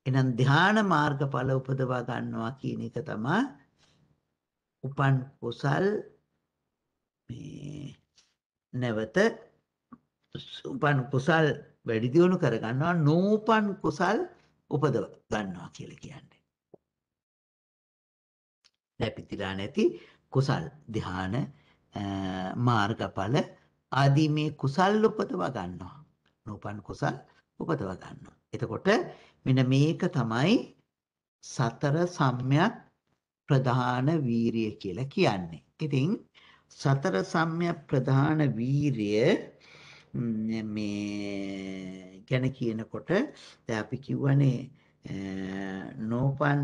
එහෙනම් ධාන මාර්ගඵල උපදවා ගන්නවා කියන එක තමයි උපන් කුසල් මේ නැවත උපන් කුසල් වැඩිදියුණු කරගන්නවා නූපන් කුසල් උපදව ගන්නවා කියල කියන්නේ. නැපිතිලා නැති කුසල් දිහාන මාර්ගඵල ආදී මේ කුසල් උපදව ගන්නවා. නූපන් කුසල් උපදව ගන්නවා. එතකොට මෙන මේක තමයි සතර සම්්‍යක් ප්‍රධාන වීරිය කියලා කියන්නේ. ඉතින් සතර සම්්‍යක් ප්‍රධාන වීරිය මේ ගැන කියනකොට දැන් අපි කිව්වනේ නෝපන්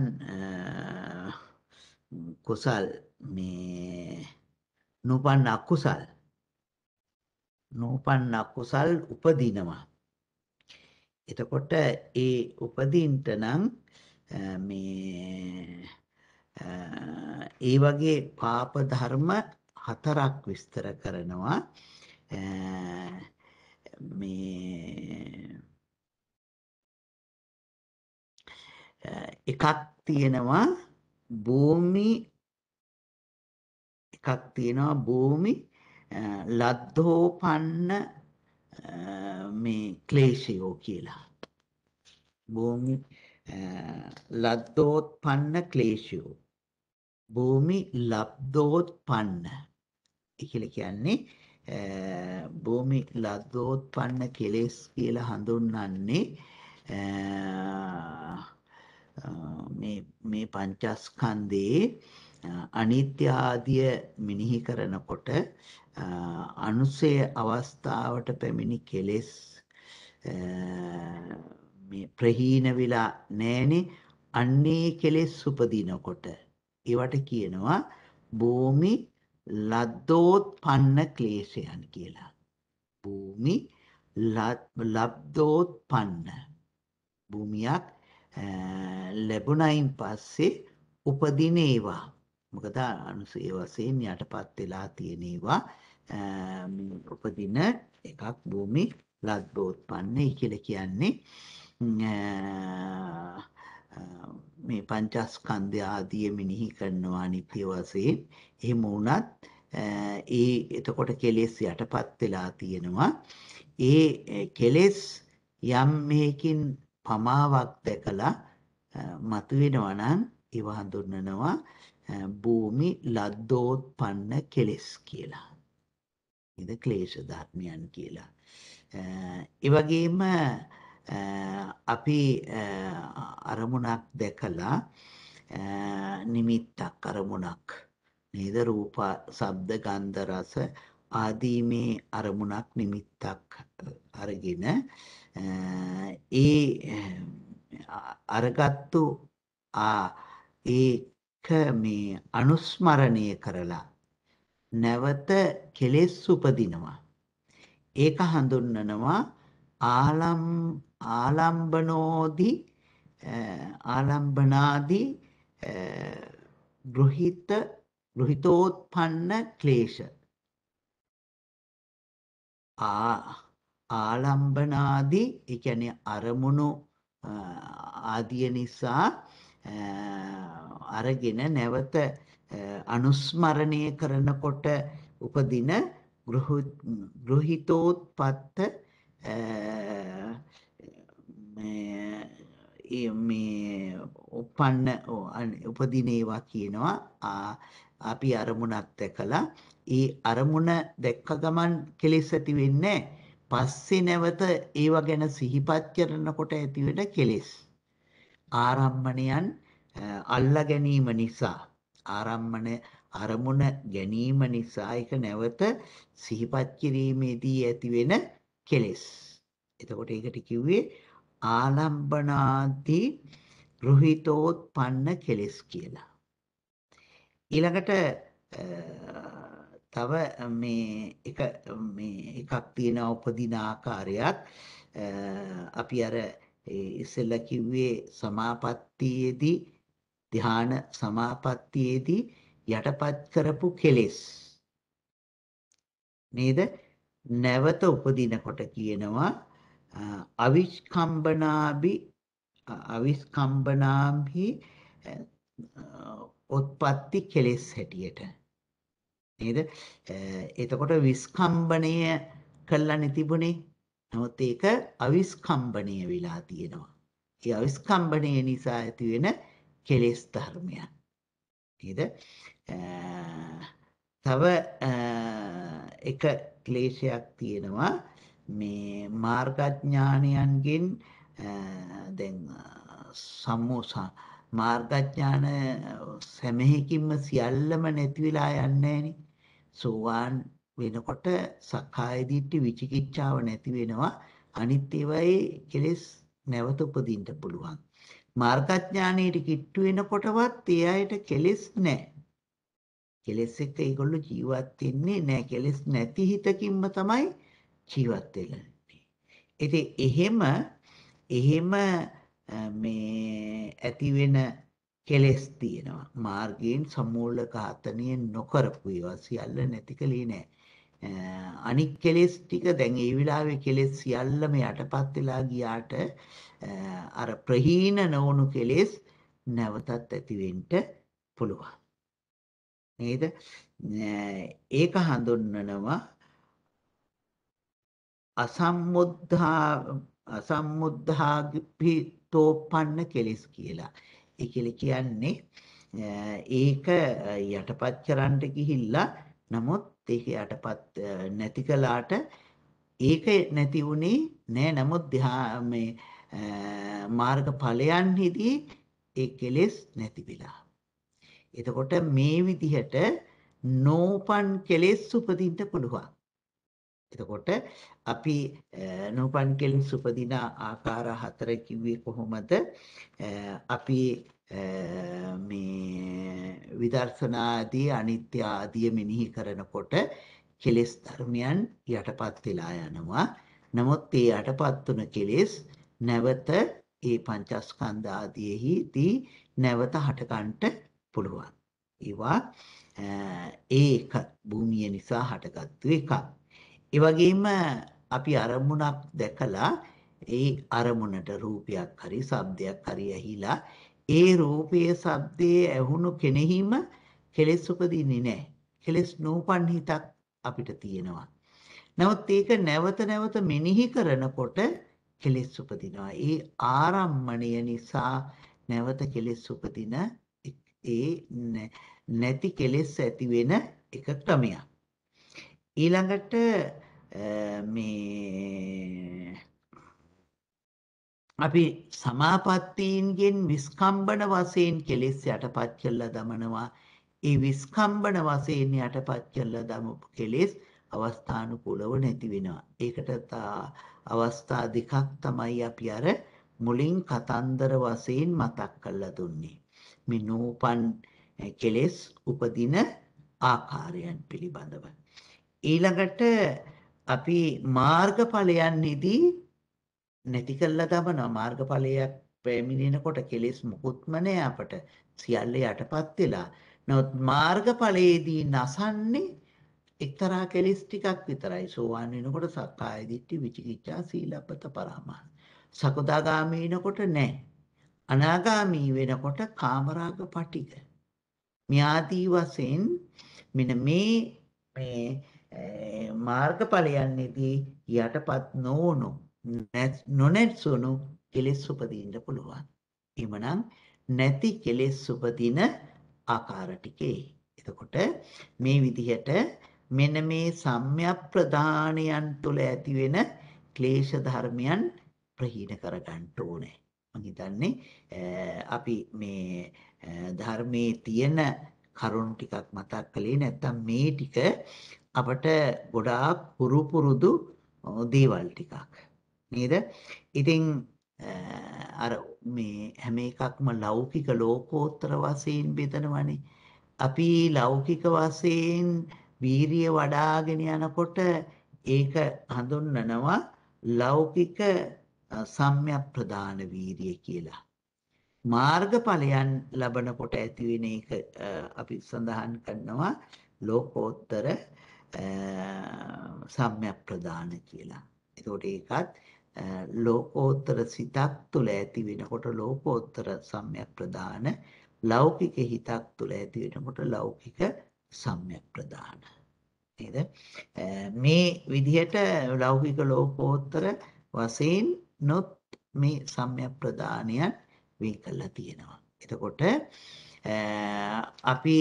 කුසල් මේ නෝපන් අකුසල් නෝපන් අකුසල් උපදිනවා එතකොට ඒ උපදින්ට නම් මේ ඒ වගේ පාප ධර්ම හතරක් විස්තර කරනවා මේ eh, එකක් තියෙනවා භූමි එකක් තියෙනවා භූමි eh, ලද්දෝපන්න eh, මේ ක්ලේශයෝ කියලා භූමි ලද්දෝත්පන්න ක්ලේශයෝ භූමි ලබ්දෝත්පන්න කියලා කියන්නේ භූමි ලද්දෝත්පන්න කෙලෙස් කියලා හඳුන්වන්නේ මේ මේ පංචස්කන්ධයේ අනිත්‍ය ආදිය මෙනෙහි කරනකොට අනුසය අවස්ථාවට පැමිණි කෙලෙස් මේ ප්‍රහීන විලා නැණි අන්නේ කෙලෙස් උපදිනකොට ඒවට කියනවා භූමි ලද්දෝත්පන්න ක්ලේශයන් කියලා. භූමි ලබ්දෝත්පන්න භූමියක් ලැබුණයින් පස්සේ උපදින ඒවා මොකද අනුසය වශයෙන් යටපත් වෙලා තියෙන ඒවා උපදින එකක් භූමි ලද්දෝත්පන්නයි කියලා කියන්නේ මේ පංචස්කන්ධය ආදී මෙනෙහි කරනවා නිත්‍ය වශයෙන් එහෙම වුණත් ඒ එතකොට කෙලෙස් යටපත් වෙලා තියෙනවා ඒ කෙලෙස් යම් මේකින් පමාවක් දැකලා මතුවෙනවා නම් ඒව හඳුන්වනවා භූමි ලද්දෝත්පන්න කෙලෙස් කියලා. ඉද ක්ලේශ ධර්මයන් කියලා. ඒ වගේම අපි අරමුණක් දැකලා නිමිත්තක් අරමුණක් නේද රූප ශබ්ද ගන්ධ රස ආදී මේ අරමුණක් නිමිත්තක් අරගෙන ඒ අරගත්තු ඒක මේ අනුස්මරණය කරලා නැවත කෙලෙස් උපදිනවා ඒක හඳුන්වනවා ආලම් ආලම්බනෝදි ආලම්බනාදි ගෘහිත ගෘහිතෝත්පන්න ක්ලේශ ආ ආලම්බනාදී ඒ කියන්නේ අරමුණු ආදිය නිසා අරගෙන නැවත අනුස්මරණය කරනකොට උපදින ගෘහිතෝත්පත්ත මේ උපන්න උපදිනේවා කියනවා අපි අරමුණක් දැකලා ඒ අරමුණ දැක්ක ගමන් කෙලෙස් ඇති වෙන්නේ පස්සේ නැවත ඒවා ගැන සිහිපත් කරනකොට ඇතිවෙන කෙලෙස් ආරම්මණයන් අල්ලා ගැනීම නිසා ආරම්මණ අරමුණ ගැනීම නිසා ඒක නැවත සිහිපත් කිරීමේදී ඇතිවෙන කෙලෙස්. එතකොට ඒකට කිව්වේ ආලම්බනාදී රුහිතෝත්පන්න කෙලෙස් කියලා. ඊළඟට තව මේ එක මේ එකක් තියෙනවා උපදින ආකාරයක් අපි අර ඉස්සෙල්ලා කිව්වේ සමාපත්තියේදී ධ්‍යාන සමාපත්තියේදී යටපත් කරපු කෙලෙස් නේද නැවත උපදිනකොට කියනවා අවිස්කම්බනාභි අවිස්කම්බනාභි උත්පත්ති කෙලෙස් හැටියට නේද එතකොට විස්කම්බණය කරලානේ තිබුණේ නමුත් ඒක අවිස්කම්බණය වෙලා තියෙනවා ඒ අවිස්කම්බණය නිසා ඇති වෙන කෙලෙස් ධර්මයන් නේද තව එක ක්ලේශයක් තියෙනවා මේ මාර්ගඥානයන්ගෙන් දැන් සම්මෝසා මාර්ගඥාන සැමෙහිකින්ම සියල්ලම නැති වෙලා යන්නේ නෑනේ. සෝවාන් වෙනකොට සක්කාය දිට්ඨි විචිකිච්ඡාව නැති වෙනවා. අනිත් ඒවායේ කෙලෙස් නැවත උපදින්න පුළුවන්. මාර්ගඥානයේ කිට්ටු වෙනකොටවත් ඒ අයට කෙලෙස් නැහැ. කෙලස් එක්ක ඒගොල්ලෝ ජීවත් වෙන්නේ නැහැ. කෙලස් නැති හිතකින්ම තමයි ජීවත් වෙන්නේ. ඉතින් එහෙම එහෙම මේ ඇති වෙන කෙලස් තියෙනවා. මාර්ගයෙන් සමූල ඝාතනය නොකරපු ඒවා සියල්ල නැති කලේ නැහැ. අනික් කෙලෙස් ටික දැන් ඒ වෙලාවේ කෙලෙස් සියල්ලම යටපත් වෙලා ගියාට අර ප්‍රහීන නොවුණු කෙලෙස් නැවතත් ඇති වෙන්න පුළුවන්. නේද? ඒක හඳුන්වනවා අසම්මුද්ධා අසම්මුද්ධාපිතෝපන්න කෙලස් කියලා. ඒ කියලා කියන්නේ ඒක යටපත් කරන්න ගිහිල්ලා නමුත් ඒක යටපත් නැති කළාට ඒක නැති වුණේ නෑ නමුත් මේ මාර්ගඵලයන්හිදී ඒ කෙලෙස් නැති වෙලා එතකොට මේ විදිහට නෝපන් කෙලෙස් උපදින්න පුළුවන්. එතකොට අපි නෝපන් කෙලෙස් උපදින ආකාර හතර කිව්වේ කොහොමද? අපි මේ විදර්ශනාදී අනිත්‍ය ආදී මෙනෙහි කරනකොට කෙලෙස් ධර්මයන් යටපත් වෙලා යනවා. නමුත් ඒ යටපත් වුන කෙලෙස් නැවත ඒ පංචස්කන්ධ ආදීෙහිදී නැවත හටගන්ට පුළුවන්. ඒවා ඒක භූමිය නිසා හටගත්තු එකක්. ඒ වගේම අපි අරමුණක් දැකලා ඒ අරමුණට රූපයක් හරි ශබ්දයක් හරි ඇහිලා ඒ රූපයේ ශබ්දයේ ඇහුණු කෙනෙහිම කෙලෙස් උපදින්නේ නැහැ. කෙලෙස් නූපන් හිතක් අපිට තියෙනවා. නමුත් ඒක නැවත නැවත මෙනෙහි කරනකොට කෙලෙස් උපදිනවා. ඒ ආරම්මණය නිසා නැවත කෙලෙස් උපදින ඒ නැති කෙලෙස් ඇති වෙන එක ක්‍රමයක්. ඊළඟට මේ අපි සමාපත්තීන්ගෙන් විස්කම්බන වශයෙන් කෙලෙස් යටපත් කරලා දමනවා. ඒ විස්කම්බන වශයෙන් යටපත් කරලා දමපු කෙලෙස් අවස්ථානුකූලව නැති වෙනවා. ඒකට අවස්ථා දෙකක් තමයි අපි අර මුලින් කතන්දර වශයෙන් මතක් කරලා දුන්නේ. මේ නූපන් කෙලෙස් උපදින ආකාරයන් පිළිබඳව. ඊළඟට අපි මාර්ගඵලයන්ෙහිදී නැති කළා දමනවා මාර්ගඵලයක් පැමිණෙනකොට කෙලෙස් මුකුත්ම නැහැ අපට සියල්ල යටපත් වෙලා. නමුත් මාර්ගඵලයේදී නසන්නේ එක්තරා කෙලෙස් ටිකක් විතරයි. සෝවාන් වෙනකොට සක්කාය දිට්ඨි, විචිකිච්ඡා, සීලබ්බත පරාමාස. සකදාගාමීනකොට නැහැ. අනාගාමී වෙනකොට කාමරාග පටික මේ ආදී වශයෙන් මෙන්න මේ මේ මාර්ගඵලයන්නේදී යටපත් නොවුණු නොනැත්සුණු කෙලෙස් උපදින්න පුළුවන්. එහෙමනම් නැති කෙලෙස් උපදින ආකාර ටිකේ. එතකොට මේ විදිහට මෙන්න මේ සම්‍යප්ප්‍රදානයන් තුල ඇතිවෙන ක්ලේශ ධර්මයන් ප්‍රහීන කරගන්න ඕනේ. මම හිතන්නේ අපි මේ ධර්මයේ තියෙන කරුණු ටිකක් මතක් කළේ නැත්නම් මේ ටික අපට ගොඩාක් පුරු පුරුදු දේවල් ටිකක් නේද? ඉතින් අර මේ හැම එකක්ම ලෞකික ලෝකෝත්තර වශයෙන් බෙදනවනේ. අපි ලෞකික වශයෙන් වීරිය වඩාගෙන යනකොට ඒක හඳුන්වනවා ලෞකික සම්‍යක් ප්‍රදාන වීරිය කියලා. මාර්ගඵලයන් ලබනකොට ඇතිවෙන එක අපි සඳහන් කරනවා ලෝකෝත්තර සම්‍යක් ප්‍රදාන කියලා. එතකොට ඒකත් ලෝකෝත්තර සිතක් තුළ ඇති වෙනකොට ලෝකෝත්තර සම්‍යක් ප්‍රදාන ලෞකික හිතක් තුළ ඇති වෙනකොට ලෞකික සම්‍යක් ප්‍රදාන නේද මේ විදිහට ලෞකික ලෝකෝත්තර වශයෙන් නොත් මේ සම්‍යක් ප්‍රදානයන් වෙන් කරලා තියෙනවා. එතකොට අපි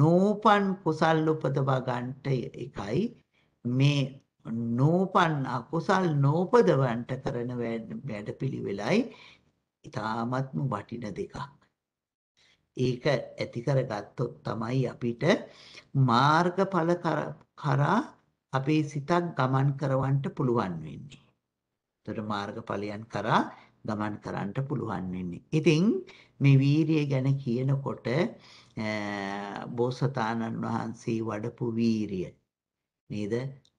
නෝපන් කුසල් උපදව ගන්නට එකයි මේ නෝපන් අකුසල් නෝපදවන්ට කරන වැඩපිළිවෙලයි ඉතාමත්ම වටින දෙකක්. ඒක ඇති කරගත්තොත් තමයි අපිට මාර්ගඵල කරා අපේ සිතක් ගමන් කරවන්න පුළුවන් වෙන්නේ. එතකොට මාර්ගඵලයන් කරා ගමන් කරන්නට පුළුවන් වෙන්නේ. ඉතින් මේ වීරිය ගැන කියනකොට බෝසතාණන් වහන්සේ වඩපු වීරිය නේද?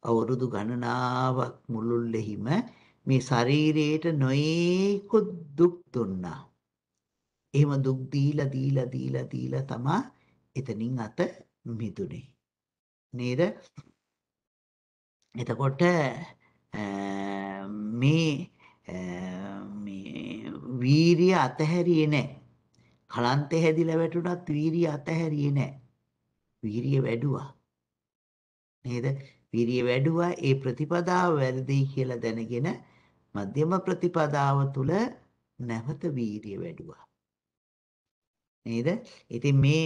අවුරුදු ගණනාවක් මුළුල්ලෙහිම මේ ශරීරයට නොයේකුත් දුක් දුන්නා. එහෙම දුක් දීලා දීලා දීලා දීලා තමා එතනින් අත මිදුනේ. නේද? එතකොට Ehm, ehm, මේ වීරිය අතහැරියේ නැහැ. කලන්තේ හැදිලා වැටුණත් වීරිය අතහැරියේ නැහැ. වීරිය වැඩුවා. නේද? වීරිය වැඩුවා ඒ ප්‍රතිපදාව වැරදියි කියලා දැනගෙන මධ්‍යම ප්‍රතිපදාව තුල නැවත වීරිය වැඩුවා. නේද? ඉතින් මේ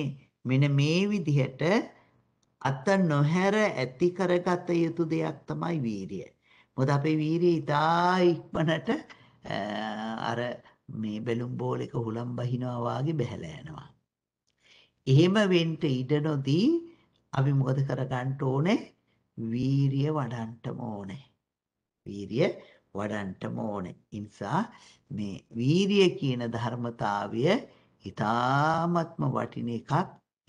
මෙන්න මේ විදිහට අත නොහැර ඇති කරගත යුතු දෙයක් තමයි වීරිය. මොකද අපේ වීරිය ඉතා ඉක්මනට අර මේ බැලුම් බෝල් එක හුලම් බහිනවා වාගේ බැහැලා යනවා. එහෙම වෙන්න ඉඩ නොදී අපි මොකද කරගන්න ඕනේ? වීරිය වඩන්නම ඕනේ. වීරිය වඩන්නම ඕනේ. ඉන්සා මේ වීරිය කියන ධර්මතාවය ඊ타ත්ම වටින එකක්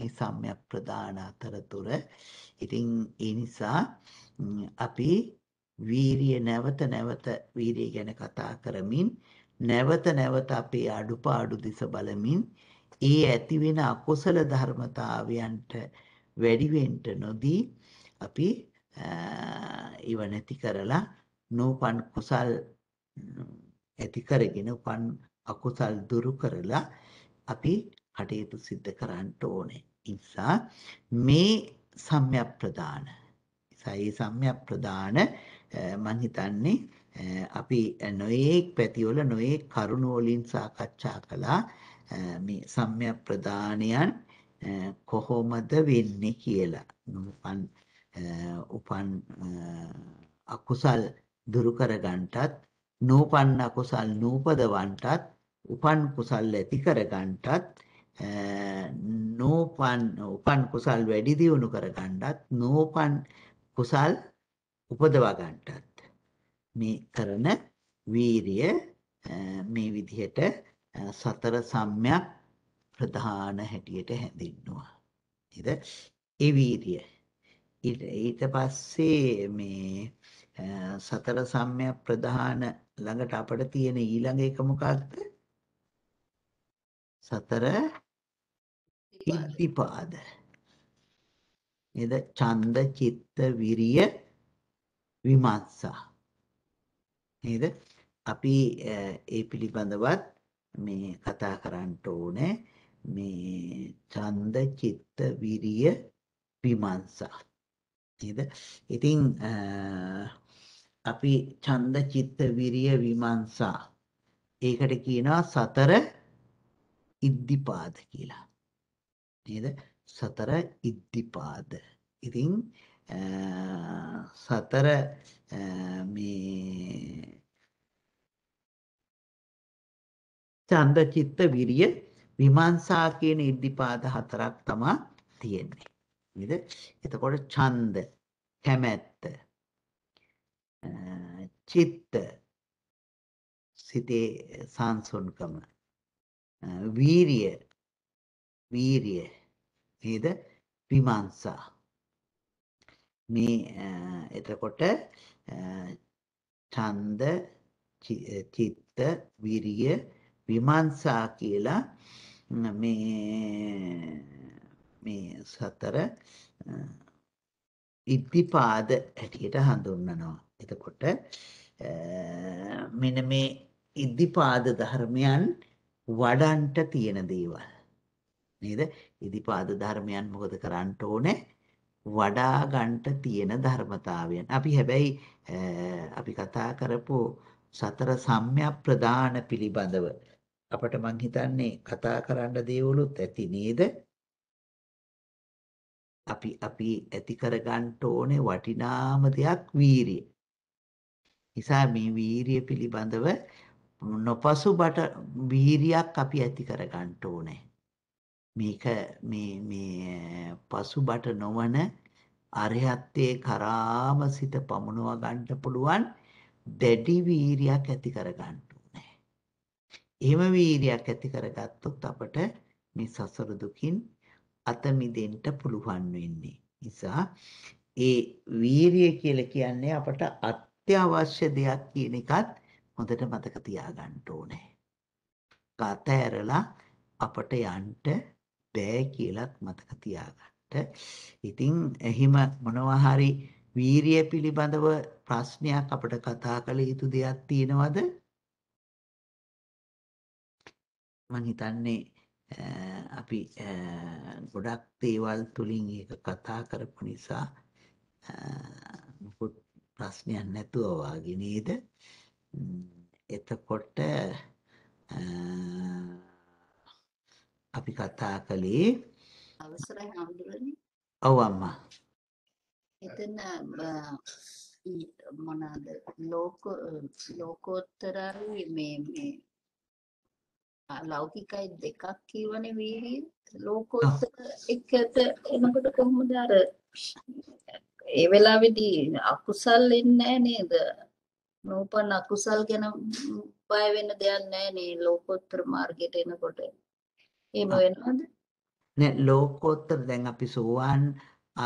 මේ සම්‍යක් ප්‍රදාන අතරතුර. ඉතින් ඒ නිසා අපි වීරිය නැවත නැවත වීරිය ගැන කතා කරමින් නැවත නැවත අපේ අඩුපාඩු දිස බලමින් ඒ ඇතිවෙන අකුසල ධර්මතාවයන්ට වැඩි වෙන්න නොදී අපි ඒව නැති කරලා නෝපන් කුසල් ඇති කරගෙන උපන් අකුසල් දුරු කරලා අපි කටයුතු සිද්ධ කරන්න ඕනේ. නිසා මේ සම්‍යක් ප්‍රදාන. ඒ සම්‍යක් ප්‍රදාන මං හිතන්නේ අපි නොයේක් පැතිවල නොයේ කරුණෝලින් සාකච්ඡා කළා මේ සම්‍යක් ප්‍රදානයන් කොහොමද වෙන්නේ කියලා. උපන් උපන් අකුසල් දුරු කරගන්නටත් නූපන් අකුසල් නූපදවන්නටත් උපන් කුසල් ඇති කරගන්නටත් නූපන් උපන් කුසල් වැඩි දියුණු කරගන්නටත් නූපන් කුසල් උපදවා ගන්නටත් මේ කරන වීරිය මේ විදිහට සතර සම්‍යක් ප්‍රධාන හැටියට හැඳින්නවා. නේද? ඒ වීරිය. ඊට පස්සේ මේ සතර සම්‍යක් ප්‍රධාන ළඟට අපිට තියෙන ඊළඟ එක මොකක්ද? සතර ඉද්ධිපාද. නේද? ඡන්ද, චිත්ත, විරිය විමර්ශා නේද අපි ඒ පිළිබඳවත් මේ කතා කරන්න ඕනේ මේ ඡන්ද චිත්ත විරිය විමර්ශා නේද ඉතින් අපි ඡන්ද චිත්ත විරිය විමර්ශා ඒකට කියනවා සතර ඉද්ධිපාද කියලා නේද සතර ඉද්ධිපාද ඉතින් සතර මේ ඡන්ද චිත්ත විරිය විමර්ශා කියන ඉද්ධිපාද හතරක් තමයි තියෙන්නේ. නේද? එතකොට ඡන්ද කැමැත්ත චිත්ත සිතේ සංසුන්කම වීරිය වීරිය නේද විමර්ශා මේ එතකොට ඡන්ද චිත්ත විරිය විමර්ශා කියලා මේ මේ සතර ඉද්ධිපාද හැටියට හඳුන්වනවා. එතකොට මෙන්න මේ ඉද්ධිපාද ධර්මයන් වඩන්ට තියෙන දේවල්. නේද? ඉදිපාද ධර්මයන් මොකද කරන්න ඕනේ? වඩා ගන්න තියෙන ධර්මතාවයන්. අපි හැබැයි අපි කතා කරපු සතර සම්‍යක් ප්‍රදාන පිළිබඳව අපට මං හිතන්නේ කතා කරන්න දේවලුත් ඇති නේද? අපි අපි ඇති කරගන්න ඕනේ වටිනාම දෙයක් වීරිය. නිසා මේ වීරිය පිළිබඳව නොපසුබට වීරියක් අපි ඇති කරගන්න ඕනේ. මේක මේ මේ පසුබට නොවන අරහත්ත්වයේ කරාම සිත පමුණව ගන්න පුළුවන් දැඩි වීරියක් ඇති කර ගන්න ඕනේ. එහෙම වීරියක් ඇති කරගත්තොත් අපට මේ සසර දුකින් අත මිදෙන්න පුළුවන් වෙන්නේ. නිසා ඒ වීරිය කියලා කියන්නේ අපට අත්‍යවශ්‍ය දෙයක් කියන එකත් හොඳට මතක තියාගන්න ඕනේ. කත ඇරලා අපට යන්න බෑ කියලත් මතක තියාගන්න. ඉතින් එහිම මොනවා හරි වීරිය පිළිබඳව ප්‍රශ්නයක් අපිට කතා කළ යුතු දෙයක් තියෙනවද? මම හිතන්නේ අපි ගොඩක් දේවල් තුලින් ඒක කතා කරපු නිසා මුකුත් ප්‍රශ්නයක් නැතුව වාගේ නේද? එතකොට අපි කතා කළේ අවසරයි හඳුරන්නේ ඔව් අම්මා එතන මොනවාද ලෝක ලෝකෝත්තරයි මේ මේ ලෞකිකයි දෙකක් කියවනේ වීර්ය ලෝකෝත්තර එකට එනකොට කොහොමද අර ඒ වෙලාවේදී අකුසල් එන්නේ නේද නූපන් අකුසල් ගැන බය වෙන්න දෙයක් නැහැ නේ ලෝකෝත්තර මාර්ගයට එනකොට එහෙම වෙනවද? නෑ ලෝකෝත්තර දැන් අපි සෝවාන්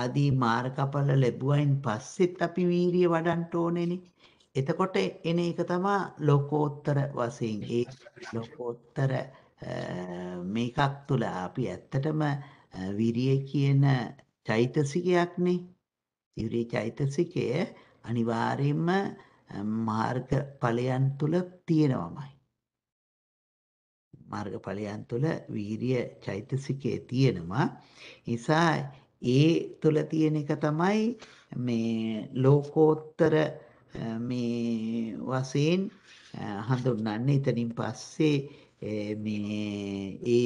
ආදී මාර්ගඵල ලැබුවයින් පස්සෙත් අපි වීරිය වඩන්ට ඕනේනේ. එතකොට එන එක තමයි ලෝකෝත්තර වශයෙන් ඒ ලෝකෝත්තර මේකක් තුල අපි ඇත්තටම විරිය කියන චෛතසිකයක්නේ. විරිය චෛතසිකය අනිවාර්යයෙන්ම මාර්ගඵලයන් තුල තියෙනවමයි. මාර්ගඵලයන් තුළ වීරිය චෛතසිකයේ තියෙනවා. නිසා ඒ තුළ තියෙන එක තමයි මේ ලෝකෝත්තර මේ වශයෙන් හඳුන්වන්නේ එතනින් පස්සේ මේ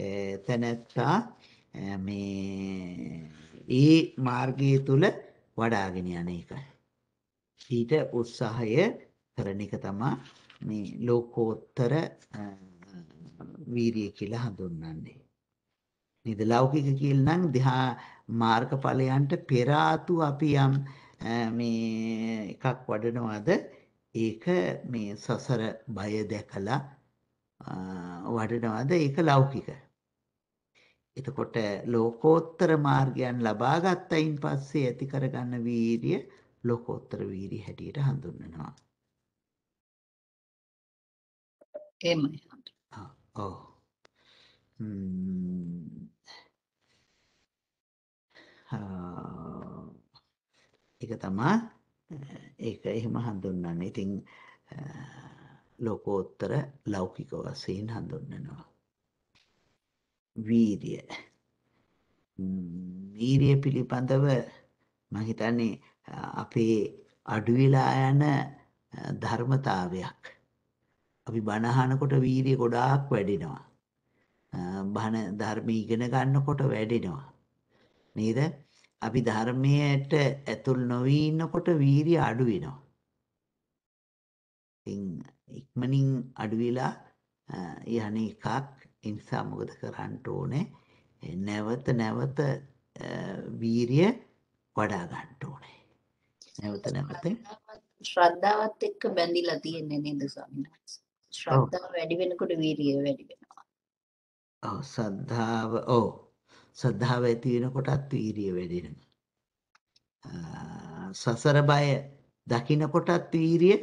ඒ තැනත්තා මේ ඒ මාර්ගය තුල වඩාගෙන යන එක. ඊට උත්සාහය කරන එක තමයි මේ ලෝකෝත්තර වීරිය කියලා හඳුන්වන්නේ. නේද? ලෞකික කියලා නම් ධ්‍යා මාර්ගඵලයන්ට පෙර ආතු අපි යම් මේ එකක් වඩනවාද ඒක මේ සසර බය දැකලා වඩනවාද ඒක ලෞකික. එතකොට ලෝකෝත්තර මාර්ගයන් ලබා ගත්තයින් පස්සේ ඇති කරගන්න වීරිය ලෝකෝත්තර වීරිය හැටියට හඳුන්වනවා. එහෙමයි. اه 음. ඒක තමා ඒක එහෙම හඳුන්වන්න ඉතිං ලොකෝත්තර ලෞකික වසයෙන් හඳුන්නනවා. වීරිය වීරිය පිළිබඳව මහිතන්නේ අපේ අඩුවෙලා යන ධර්මතාවයක් අපි බණහනකොට වීරිය ගොඩාක් වැඩෙනවා. බණ ධර්මී ඉගෙන ගන්නකොට වැඩෙනවා. නේද? අපි ධර්මයට ඇතුල් නොවී ඉන්නකොට වීරිය අඩු වෙනවා. ඉතින් ඉක්මනින් අඩු වෙලා යන්නේ එකක් ඒ නිසා මොකද කරන්න ඕනේ? නැවත නැවත වීරිය වඩා ගන්න ඕනේ. නැවත නැවත ශ්‍රද්ධාවත් එක්ක බැඳිලා තියෙන්නේ නේද ස්වාමීන් වහන්සේ? ශ්‍රද්ධාව වැඩි වෙනකොට වීරිය වැඩි වෙනවා. ඔව් සද්ධාව ඔව් සද්ධාව ඇති වෙනකොටත් වීරිය වැඩි වෙනවා. සසර බය දකිනකොටත් වීරිය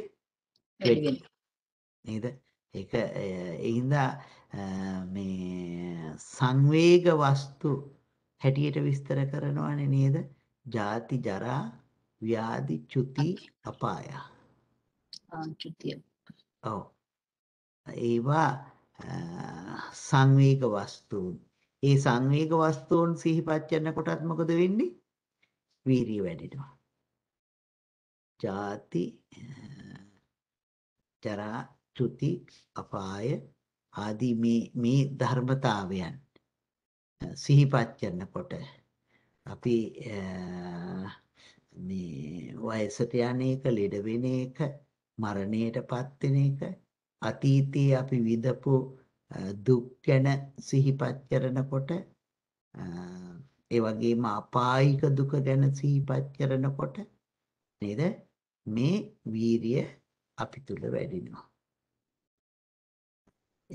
වැඩි වෙනවා. නේද? ඒක ඒඳ මේ සංවේග වස්තු හැටියට විස්තර කරනවනේ නේද? ජාති ජරා ව්‍යාධි චුති අපාය. ආ චුතිය. ඔව්. ඒවා සංවේග වස්තුන්. ඒ සංවේග වස්තුන් සිහිපත් කරනකොටත් මොකද වෙන්නේ? වීරිය වැඩෙනවා. ජාති ජරා චුති අපාය ආදී මේ මේ ධර්මතාවයන් සිහිපත් කරනකොට අපි මේ වයසට යන එක, ලෙඩ වෙන එක, මරණයටපත් වෙන එක අතීතයේ අපි විඳපු දුක් ගැන සිහිපත් කරනකොට ඒ වගේම අපායික දුක ගැන සිහිපත් කරනකොට නේද මේ වීරිය අපි තුල වැඩිනවා.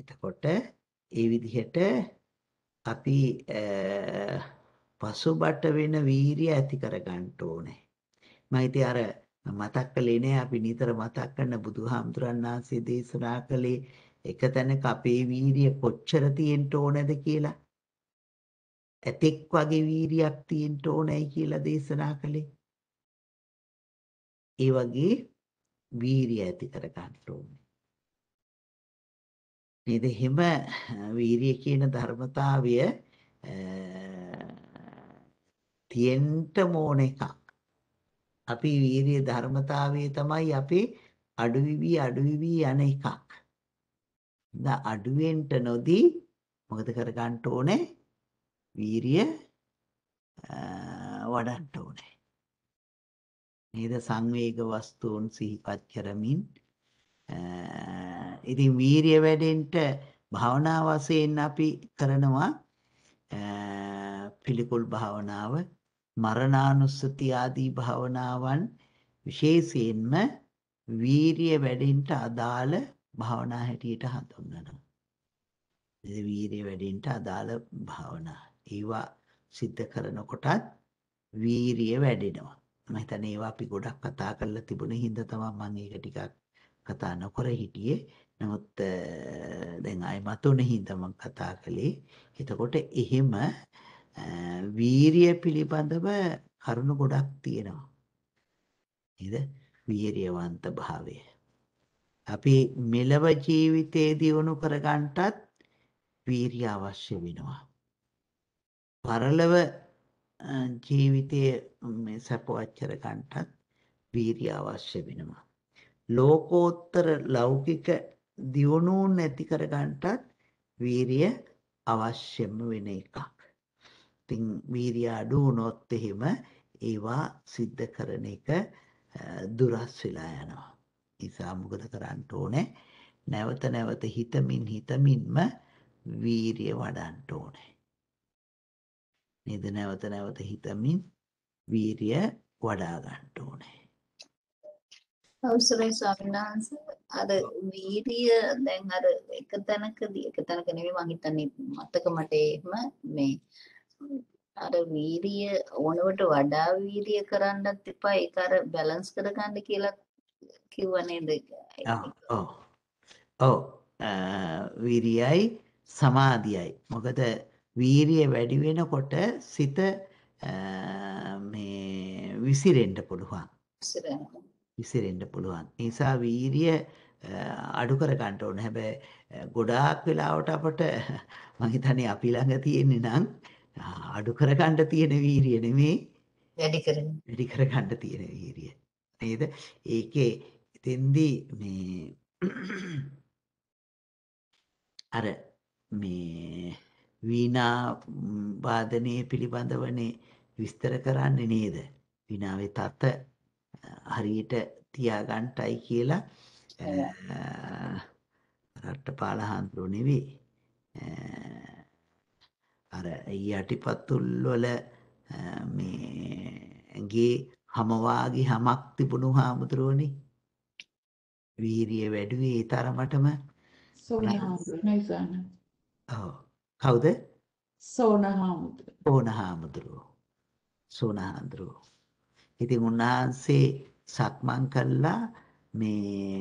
එතකොට ඒ විදිහට අපි පසුබට වෙන වීරිය ඇති කරගන්න ඕනේ. මම ඉතින් අර මතක් කළේ නෑ අපි නිතර මතක් කරන බුදුහාමුදුරන් වහන්සේ දේශනා කළේ එක තැනක අපේ වීරිය කොච්චර තියෙන්න ඕනද කියලා. ඇතෙක් වගේ වීරියක් තියෙන්න ඕනයි කියලා දේශනා කළේ. ඒ වගේ වීරිය ඇති කර ගන්න ඕනේ. නේද? හිම වීරිය කියන ධර්මතාවය තියෙන්න ඕන එකක්. අපි වීරිය ධර්මතාවයේ තමයි අපි අඩුවිවි අඩුවිවි යන එකක්. දා අඩුවෙන්ට නොදී මොකද කර ගන්න ඕනේ? වීරිය වඩන්න ඕනේ. නේද සංවේග වස්තුන් සිහිපත් කරමින් ඉතින් වීරිය වැඩෙන්න භාවනා වශයෙන් අපි කරනවා පිළිකුල් භාවනාව මරණානුස්සති ආදී භාවනාවන් විශේෂයෙන්ම වීරිය වැඩෙන්ට අදාළ භාවනා හැටියට හඳුන්වනවා. ඒ වීරිය වැඩෙන්ට අදාළ භාවනා. ඒවා සිද්ධ කරනකොටත් වීරිය වැඩෙනවා. මම හිතන්නේ ඒවා අපි ගොඩක් කතා කරලා තිබුණ හින්දා තමයි මම ඒක ටිකක් කතා නොකර හිටියේ. නමුත් දැන් ආයෙ මතුන හින්දා මම කතා කළේ. එතකොට එහෙම වීරිය පිළිබඳව කරුණු ගොඩක් තියෙනවා. නේද? වීරියවන්ත භාවය. අපි මෙලව ජීවිතේ දියුණු කරගන්නටත් වීරිය අවශ්‍ය වෙනවා. පරලව ජීවිතයේ මේ සපවච්චර ගන්නටත් වීරිය අවශ්‍ය වෙනවා. ලෝකෝත්තර ලෞකික දියුණුව නැති කරගන්නටත් වීරිය අවශ්‍යම වෙන එකක්. ඉතින් වීරිය අඩු වුණොත් එහෙම ඒවා සිද්ධ කරන එක දුරස් වෙලා යනවා. නිසා මොකද කරන්න ඕනේ? නැවත නැවත හිතමින් හිතමින්ම වීරිය වඩන්න ඕනේ. නේද? නැවත නැවත හිතමින් වීරිය වඩා ගන්න ඕනේ. අවසරයි ස්වාමීන් වහන්සේ අර වීර්ය දැන් අර එක තැනකදී එක තැනක නෙමෙයි මම හිතන්නේ මතක මට එහෙම මේ අර වීරිය ඕනවට වඩා වීරිය කරන්නත් එපා ඒක අර බැලන්ස් කරගන්න කියලා කිව්ව නේද ඔව් ඔව් වීරියයි සමාධියයි මොකද වීරිය වැඩි වෙනකොට සිත මේ විසිරෙන්න පුළුවන් විසිරෙන්න පුළුවන් නිසා වීරිය අඩු කර ගන්න ඕන හැබැයි ගොඩාක් වෙලාවට අපට මම හිතන්නේ අපි ළඟ තියෙන්නේ නම් අඩු කරගන්න තියෙන වීරිය නෙමේ වැඩි කරන වැඩි කරගන්න තියෙන වීරිය නේද ඒකේ එතෙන්දී මේ අර මේ වීණා වාදනයේ පිළිබඳවනේ විස්තර කරන්නේ නේද වීණාවේ තත හරියට තියාගන්ටයි කියලා රට්ටපාල හඳුරු නෙවෙයි අර යටිපතුල් වල මේ ඇඟේ හමවාගේ හමක් තිබුණු හාමුදුරුවනේ වීරිය වැඩුවේ ඒ තරමටම ඔව් කවුද සෝන හාමුදුරුවෝ සෝන හාමුදුරුවෝ සෝන හාමුදුරුවෝ ඉතින් උන්වහන්සේ සක්මන් කළා මේ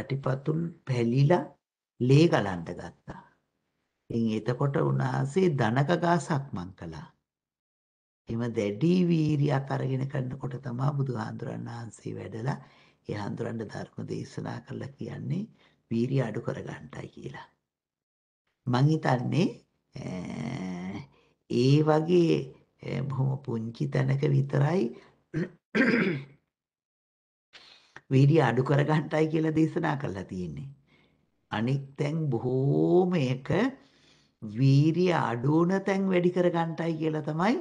යටිපතුල් පැලිලා ලේ ගලන්න ගත්තා ඉතින් එතකොට උන්වහන්සේ ධනක ගාසක් මං කළා. එම දැඩි වීරියක් අරගෙන කරනකොට තමයි බුදුහාඳුරන් වහන්සේ වැඩලා ඒ හඳුරන්න ධර්ම දේශනා කළා කියන්නේ වීරිය අඩු කරගන්නයි කියලා. මං හිතන්නේ ඒ වගේ බොහොම පුංචි තැනක විතරයි වීරිය අඩු කරගන්නයි කියලා දේශනා කළා තියෙන්නේ. අනික් තැන් බොහෝම එක වීරිය අඩුවන තැන් වැඩි කරගන්ටයි කියලා තමයි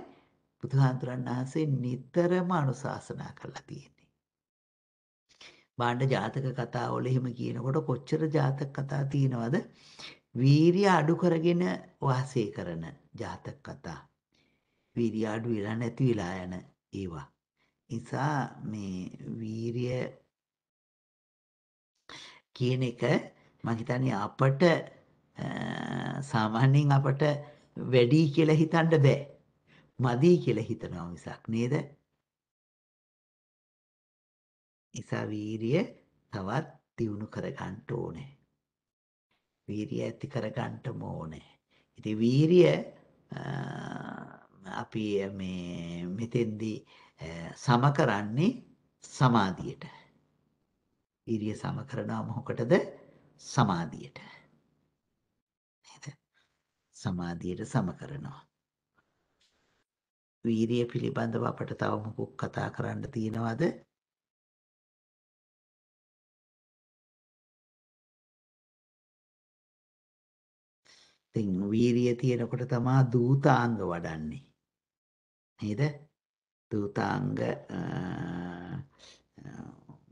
බුදුහාන්තුරන් වහන්සේ නිතරම අනුශාසනා කරලා තියෙන්නේ. බාණ්ඩ ජාතක කතා වල එහෙම කියනකොට කොච්චර ජාතක කතා තියෙනවද? වීරිය අඩු කරගෙන වාසය කරන ජාතක කතා. වීරිය අඩු වෙලා නැති වෙලා යන ඒවා. නිසා මේ වීරිය කියන එක මම හිතන්නේ අපට සාමාන්‍යයෙන් අපට වැඩි කියලා හිතන්න බෑ. මදි කියලා හිතනවා මිසක් නේද? ඒසා වීරිය තවත් දියුණු කරගන්න ඕනේ. වීරිය ඇති කරගන්න ඕනේ. ඉතින් වීරිය අපි මේ මෙතෙන්දී සම කරන්නේ සමාධියට. වීරිය සම කරනවා මොකටද? සමාධියට. සමාධියට සම කරනවා. වීරිය පිළිබඳව අපට තව මොකක් කතා කරන්න තියෙනවද? ඉතින් වීරිය තියෙනකොට තමා දූතාංග වඩන්නේ. නේද? දූතාංග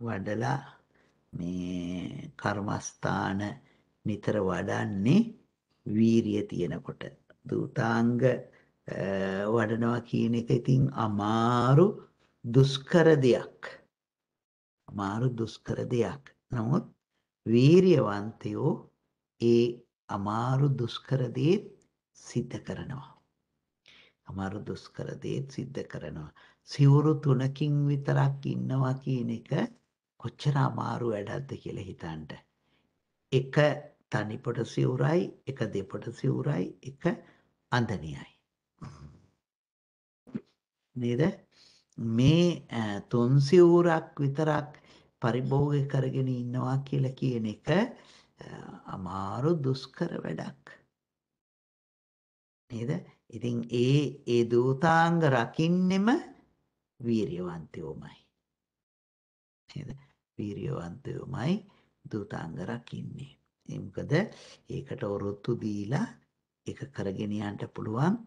වඩලා මේ කර්මස්ථාන නිතර වඩන්නේ වීරිය තියෙනකොට දූතාංග වඩනවා කියන එක ඉතින් අමාරු දුෂ්කර දෙයක්. අමාරු දුෂ්කර දෙයක්. නමුත් වීරියවන්තයෝ ඒ අමාරු දුෂ්කර දේත් සිද්ධ කරනවා. අමාරු දුෂ්කර දේත් සිද්ධ කරනවා. සිවුරු තුනකින් විතරක් ඉන්නවා කියන එක කොච්චර අමාරු වැඩක්ද කියලා හිතන්න. එක තනිපොට සිවුරයි එක දෙපොට සිවුරයි එක අඳනියයි. නේද මේ තුන් සිවුරක් විතරක් පරිභෝග කරගෙන ඉන්නවා කියලා කියන එක අමාරු දුෂ්කර වැඩක්. නේද? ඉතින් ඒ ඒ දූතාංග රකින්නෙම වීරියවන්තයෝමයි. නේද? වීරියවන්තයෝමයි දූතාංග රකින්නේ. ඒ මොකද ඒකට ඔරොත්තු දීලා ඒක කරගෙන යන්න පුළුවන්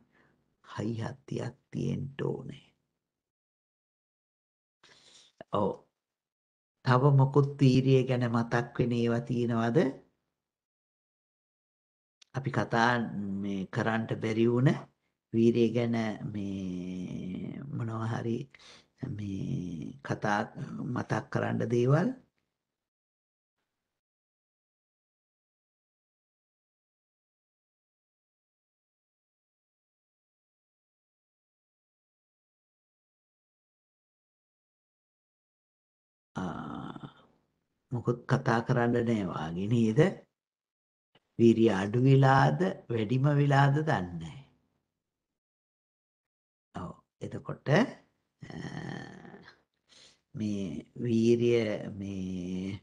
හයි හත්තියක් තියෙන්න ඕනේ. ඔව්. තව මොකුත් වීරිය ගැන මතක් වෙන ඒවා තියෙනවද? අපි කතා මේ කරන්න බැරි වුණ වීරිය ගැන මේ මොනවා හරි මේ කතා මතක් කරන්න දේවල් මොකුත් කතා කරන්න නෑ වාගේ නේද? වීරිය අඩු වෙලාද වැඩිම වෙලාද දන්නේ ඔව් එතකොට මේ වීරිය මේ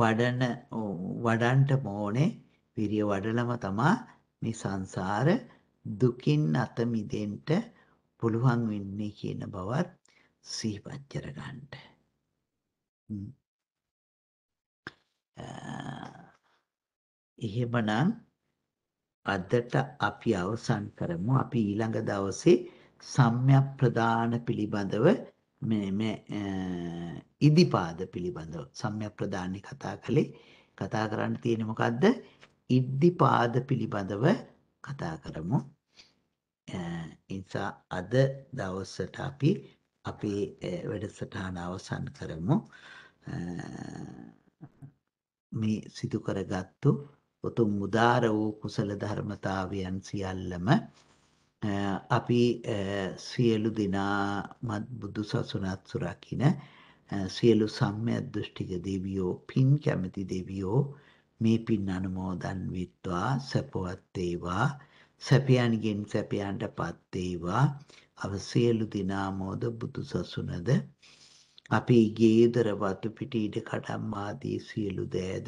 වඩන වඩන්ට ඕනේ විරිය වඩලම තමා මේ සංසාර දුකින් අත මිදෙන්න පුළුවන් වෙන්නේ කියන බවත් සීපත් කරගන්ට එහෙමනම් අදට අපි අවසන් කරමු අපි ඊළඟ දවසේ සම්‍යක් ප්‍රදාන පිළිබඳව මේ ඉදිපාද පිළිබඳව සම්‍යක් ප්‍රදානය කතා කළේ කතා කරන්න තියෙන මොකක්ද ඉද්ධිපාද පිළිබඳව කතා කරමු නිසා අද දවසට අපි අපි eh, වැඩසටහන අවසන් කරමු. Eh, මේ සිදු කරගත්තු උතුම් උදාර වූ කුසල ධර්මතාවයන් සියල්ලම eh, අපි සියලු දෙනාමත් බුදු සසුනත් සුරකින සියලු සම්මියත් දෘෂ්ටික දෙවියෝ පින් කැමති දෙවියෝ මේ පින් අනුමෝදන් විත්වා සපවත් වේවා සැපයන්ගෙන් සැපයන්ට පත්තේවා අප සියලු දිනාමෝද බුදු සසුනද අපි ගේදර වතු පිටීට කඩම්මාදී සියලු දෑද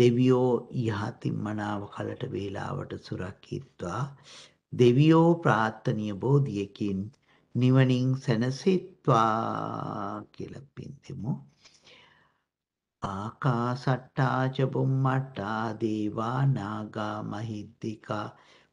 දෙවියෝ යහතින් මනාව කලට වේලාවට සුරක්කිත්වා දෙවියෝ ප්‍රාත්ථනීය බෝධියකින් නිවනින් සැනසෙත්වා කියලා පින්තෙමු ආකාසට්ටාච බුම්මට්ටා දේවා නාගා මහිද්దికා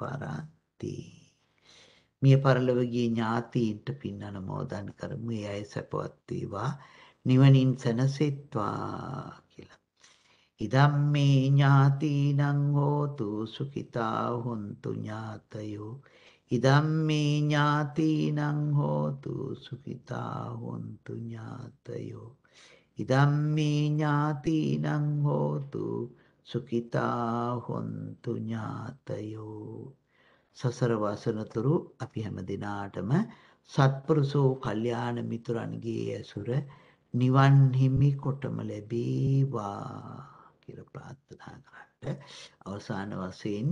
පරති මිය පරලොව ගිය ඥාතීන්ට පින් අනුමෝදන් කරමු ඒ අය සැපවත් වේවා නිවනින් සැනසෙත්වා කියලා ඉදම්මේ ඥාතීනං හෝතු සුඛිතා හොන්තු ඥාතයෝ ඉදම්මේ ඥාතීනං හෝතු සුඛිතා හොන්තු ඥාතයෝ ඉදම්මේ ඥාතීනං හෝතු සුඛිතා හොන්තු ඥාතයෝ සසර වසනතුරු අපි හැම දිනාටම සත්පුරුෂෝ කල්යාණ මිතුරන්ගේ ඇසුර නිවන් හිමි කොටම ලැබේවා කියලා ප්‍රාර්ථනා කරන්න අවසාන වශයෙන්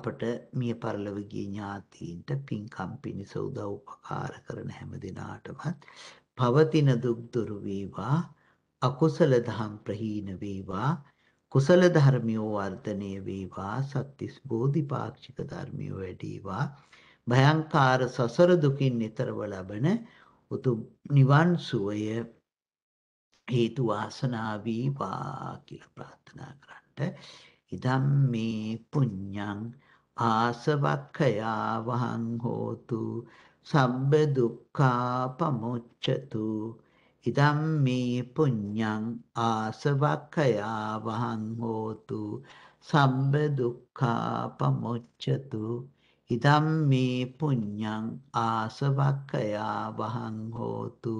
අපට මිය පරලොව ගිය ඥාතීන්ට පින්කම් පිණිස උදව් උපකාර කරන හැම දිනාටමත් පවතින දුක් දුරු වේවා අකුසල දහම් ප්‍රහීන වේවා කුසල ධර්මියෝ වර්ධනය වේවා සත්‍තිස් බෝධිපාක්ෂික ධර්මියෝ වැඩිවා භයංකාර සසර දුකින් නිතරව ලබන උතුම් නිවන් සුවය හේතු වාසනා වේවා කියලා ප්‍රාර්ථනා කරන්නට ඉදම් මේ පුඤ්ඤං ආසවක්ඛයා වහං හෝතු සම්බ දුක්ඛා පමුච්ඡතු ඉදම් මේ පුඤ්ඤං ආසවක්ඛයා වහං හෝතු සම්බ දුක්ඛා පමුච්ඡතු ඉදම් මේ පුඤ්ඤං ආසවක්ඛයා වහං හෝතු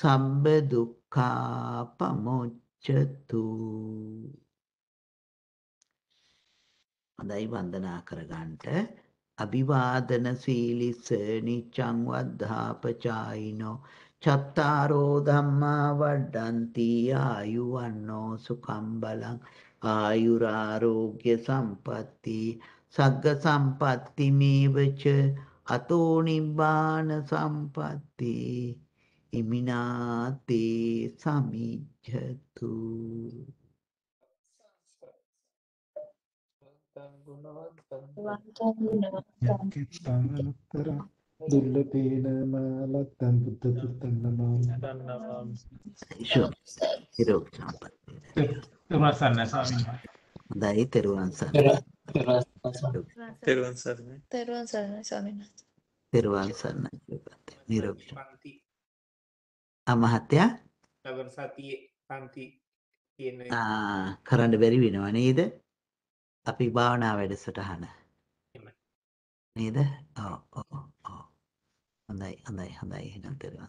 සම්බ දුක්ඛා පමුච්ඡතු හොඳයි වන්දනා කරගන්නට අභිවාදන සීලිස නිච්ඡං වද්ධාපචායිනෝ චත්තාරෝ ධම්මා වඩ්ඩන්ති ආයුවන්නෝ සුකම්බලං ආයුරාරෝග්‍ය සම්පatti සග්ග සම්පatti මේවච අතෝ නිබ්බාන සම්පatti ඉමිනාතේ සමිජ්ජතු ගුණවත් ගුණවත් දුල්ලපේන මාලත්තම් බුද්ධ පුත්තන් නමම් ෂෝ හිරෝ සම්පත් තෙරුවන් සරණයි දෛ තෙරුවන් සරණයි තෙරුවන් සරණයි තෙරුවන් සරණයි ස්වාමීන් වහන්සේ තෙරුවන් සරණයි නිරෝගී පන්ති අමහත්යා නවර සතියේ පන්ති තියෙන ආ කරන්න බැරි වෙනව නේද අපි භාවනා වැඩසටහන නේද ඔව් ඔව් ඔව් はない、はない、はない、なんて言わ